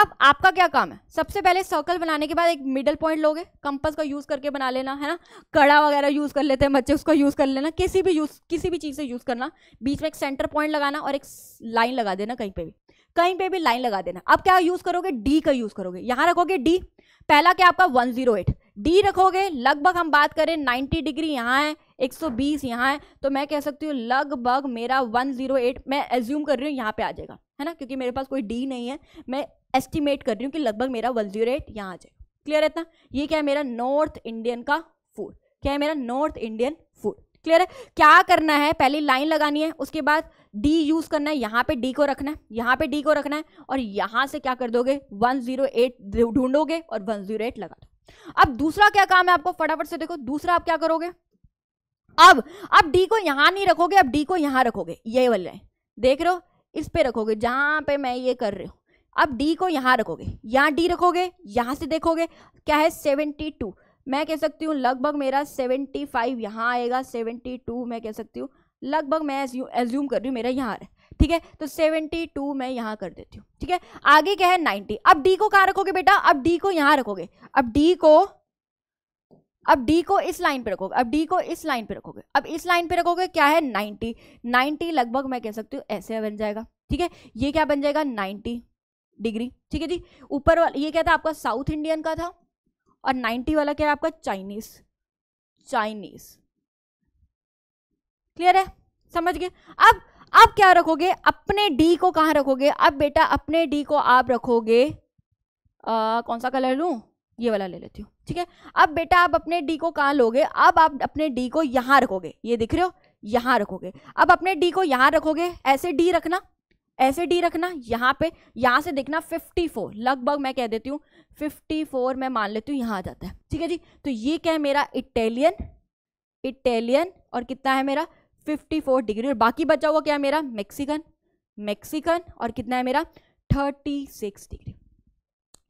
अब आपका क्या काम है सबसे पहले सर्कल बनाने के बाद एक मिडल पॉइंट लोगे कंपस का यूज़ करके बना लेना है ना कड़ा वगैरह यूज़ कर लेते हैं बच्चे उसका यूज़ कर लेना किसी भी यूज़ किसी भी चीज़ से यूज़ करना बीच में एक सेंटर पॉइंट लगाना और एक लाइन लगा देना कहीं पे भी कहीं पे भी लाइन लगा देना अब क्या यूज़ करोगे डी का यूज़ करोगे यहाँ रखोगे डी पहला क्या आपका वन जीरो एट डी रखोगे लगभग हम बात करें नाइन्टी डिग्री यहाँ है बीस यहाँ है तो मैं कह सकती हूँ लगभग मेरा एट मैं एज्यूम कर रही हूँ यहाँ पे आ जाएगा है ना क्योंकि मेरे पास कोई डी नहीं है मैं एस्टिमेट कर रही हूँ कि लगभग मेरा वल्जी रेट यहाँ आ जाएगा क्लियर है इतना ये क्या है मेरा नॉर्थ इंडियन का फूड क्या है मेरा नॉर्थ इंडियन फूड क्लियर है क्या करना है पहली लाइन लगानी है उसके बाद डी यूज करना है यहाँ पे डी को रखना है यहाँ पे डी को रखना है और यहाँ से क्या कर दोगे वन जीरो एट ढूंढोगे और वन जीरो एट लगा दो अब दूसरा क्या काम है आपको फटाफट से देखो दूसरा आप क्या करोगे अब अब डी को यहाँ नहीं रखोगे अब डी को यहाँ रखोगे ये वाले देख रहे हो इस पे रखोगे जहाँ पे मैं ये कर रही हूँ अब डी को यहाँ रखोगे यहाँ डी रखोगे यहाँ से देखोगे क्या है सेवेंटी टू मैं कह सकती हूँ लगभग मेरा सेवेंटी फाइव यहाँ आएगा सेवेंटी टू मैं कह सकती हूँ लगभग मैं एज्यूम कर रही हूँ मेरा यहाँ है ठीक है तो सेवेंटी टू मैं यहाँ कर देती हूँ ठीक है आगे क्या है नाइन्टी अब डी को कहाँ रखोगे बेटा अब डी को यहाँ रखोगे अब डी को अब डी को इस लाइन पे रखोगे अब डी को इस लाइन पे रखोगे अब इस लाइन पे रखोगे क्या है 90 90 लगभग मैं कह सकती हूँ ऐसे बन जाएगा ठीक है ये क्या बन जाएगा 90 डिग्री ठीक है जी ऊपर वाला ये क्या था आपका साउथ इंडियन का था और 90 वाला क्या है आपका चाइनीज चाइनीज क्लियर है समझ गए अब अब क्या रखोगे अपने डी को कहाँ रखोगे अब बेटा अपने डी को आप रखोगे आ, कौन सा कलर लूँ ये वाला ले लेती हूँ ठीक है अब बेटा आप अपने डी को कहाँ लोगे अब आप अपने डी को यहाँ रखोगे ये दिख रहे हो यहाँ रखोगे अब अपने डी को यहाँ रखोगे ऐसे डी रखना ऐसे डी रखना यहाँ पे यहाँ से देखना 54 लगभग मैं कह देती हूँ 54 मैं मान लेती हूँ यहाँ आ जाता है ठीक है जी तो ये क्या है मेरा इटेलियन इटेलियन और कितना है मेरा 54 डिग्री और बाकी बचा हुआ क्या है मेरा मैक्सिकन मैक्सिकन और कितना है मेरा 36 डिग्री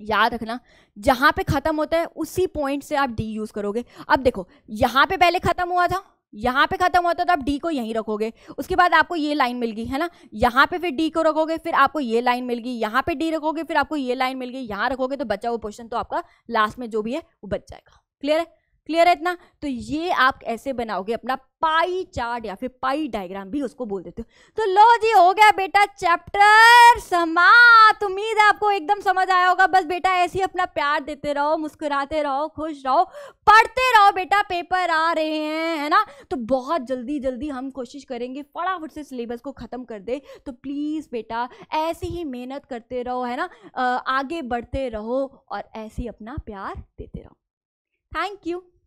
याद रखना जहाँ पे ख़त्म होता है उसी पॉइंट से आप डी यूज़ करोगे अब देखो यहाँ पे पहले ख़त्म हुआ था यहाँ पे खत्म होता था तो आप डी को यहीं रखोगे उसके बाद आपको ये लाइन मिल गई है ना यहाँ पे फिर डी को रखोगे फिर आपको ये लाइन मिल गई यहाँ पे डी रखोगे फिर आपको ये लाइन मिल गई यहाँ रखोगे तो बचा वो पोर्शन तो आपका लास्ट में जो भी है वो बच जाएगा क्लियर है क्लियर है इतना तो ये आप ऐसे बनाओगे अपना पाई चार्ट या फिर पाई डायग्राम भी उसको बोल देते हो तो लो जी हो गया बेटा चैप्टर समाप्त उम्मीद है आपको एकदम समझ आया होगा बस बेटा ऐसे ही अपना प्यार देते रहो मुस्कुराते रहो खुश रहो पढ़ते रहो बेटा पेपर आ रहे हैं है ना तो बहुत जल्दी जल्दी हम कोशिश करेंगे फटाफट से सिलेबस को ख़त्म कर दे तो प्लीज़ बेटा ऐसे ही मेहनत करते रहो है ना आगे बढ़ते रहो और ऐसे ही अपना प्यार देते रहो थैंक यू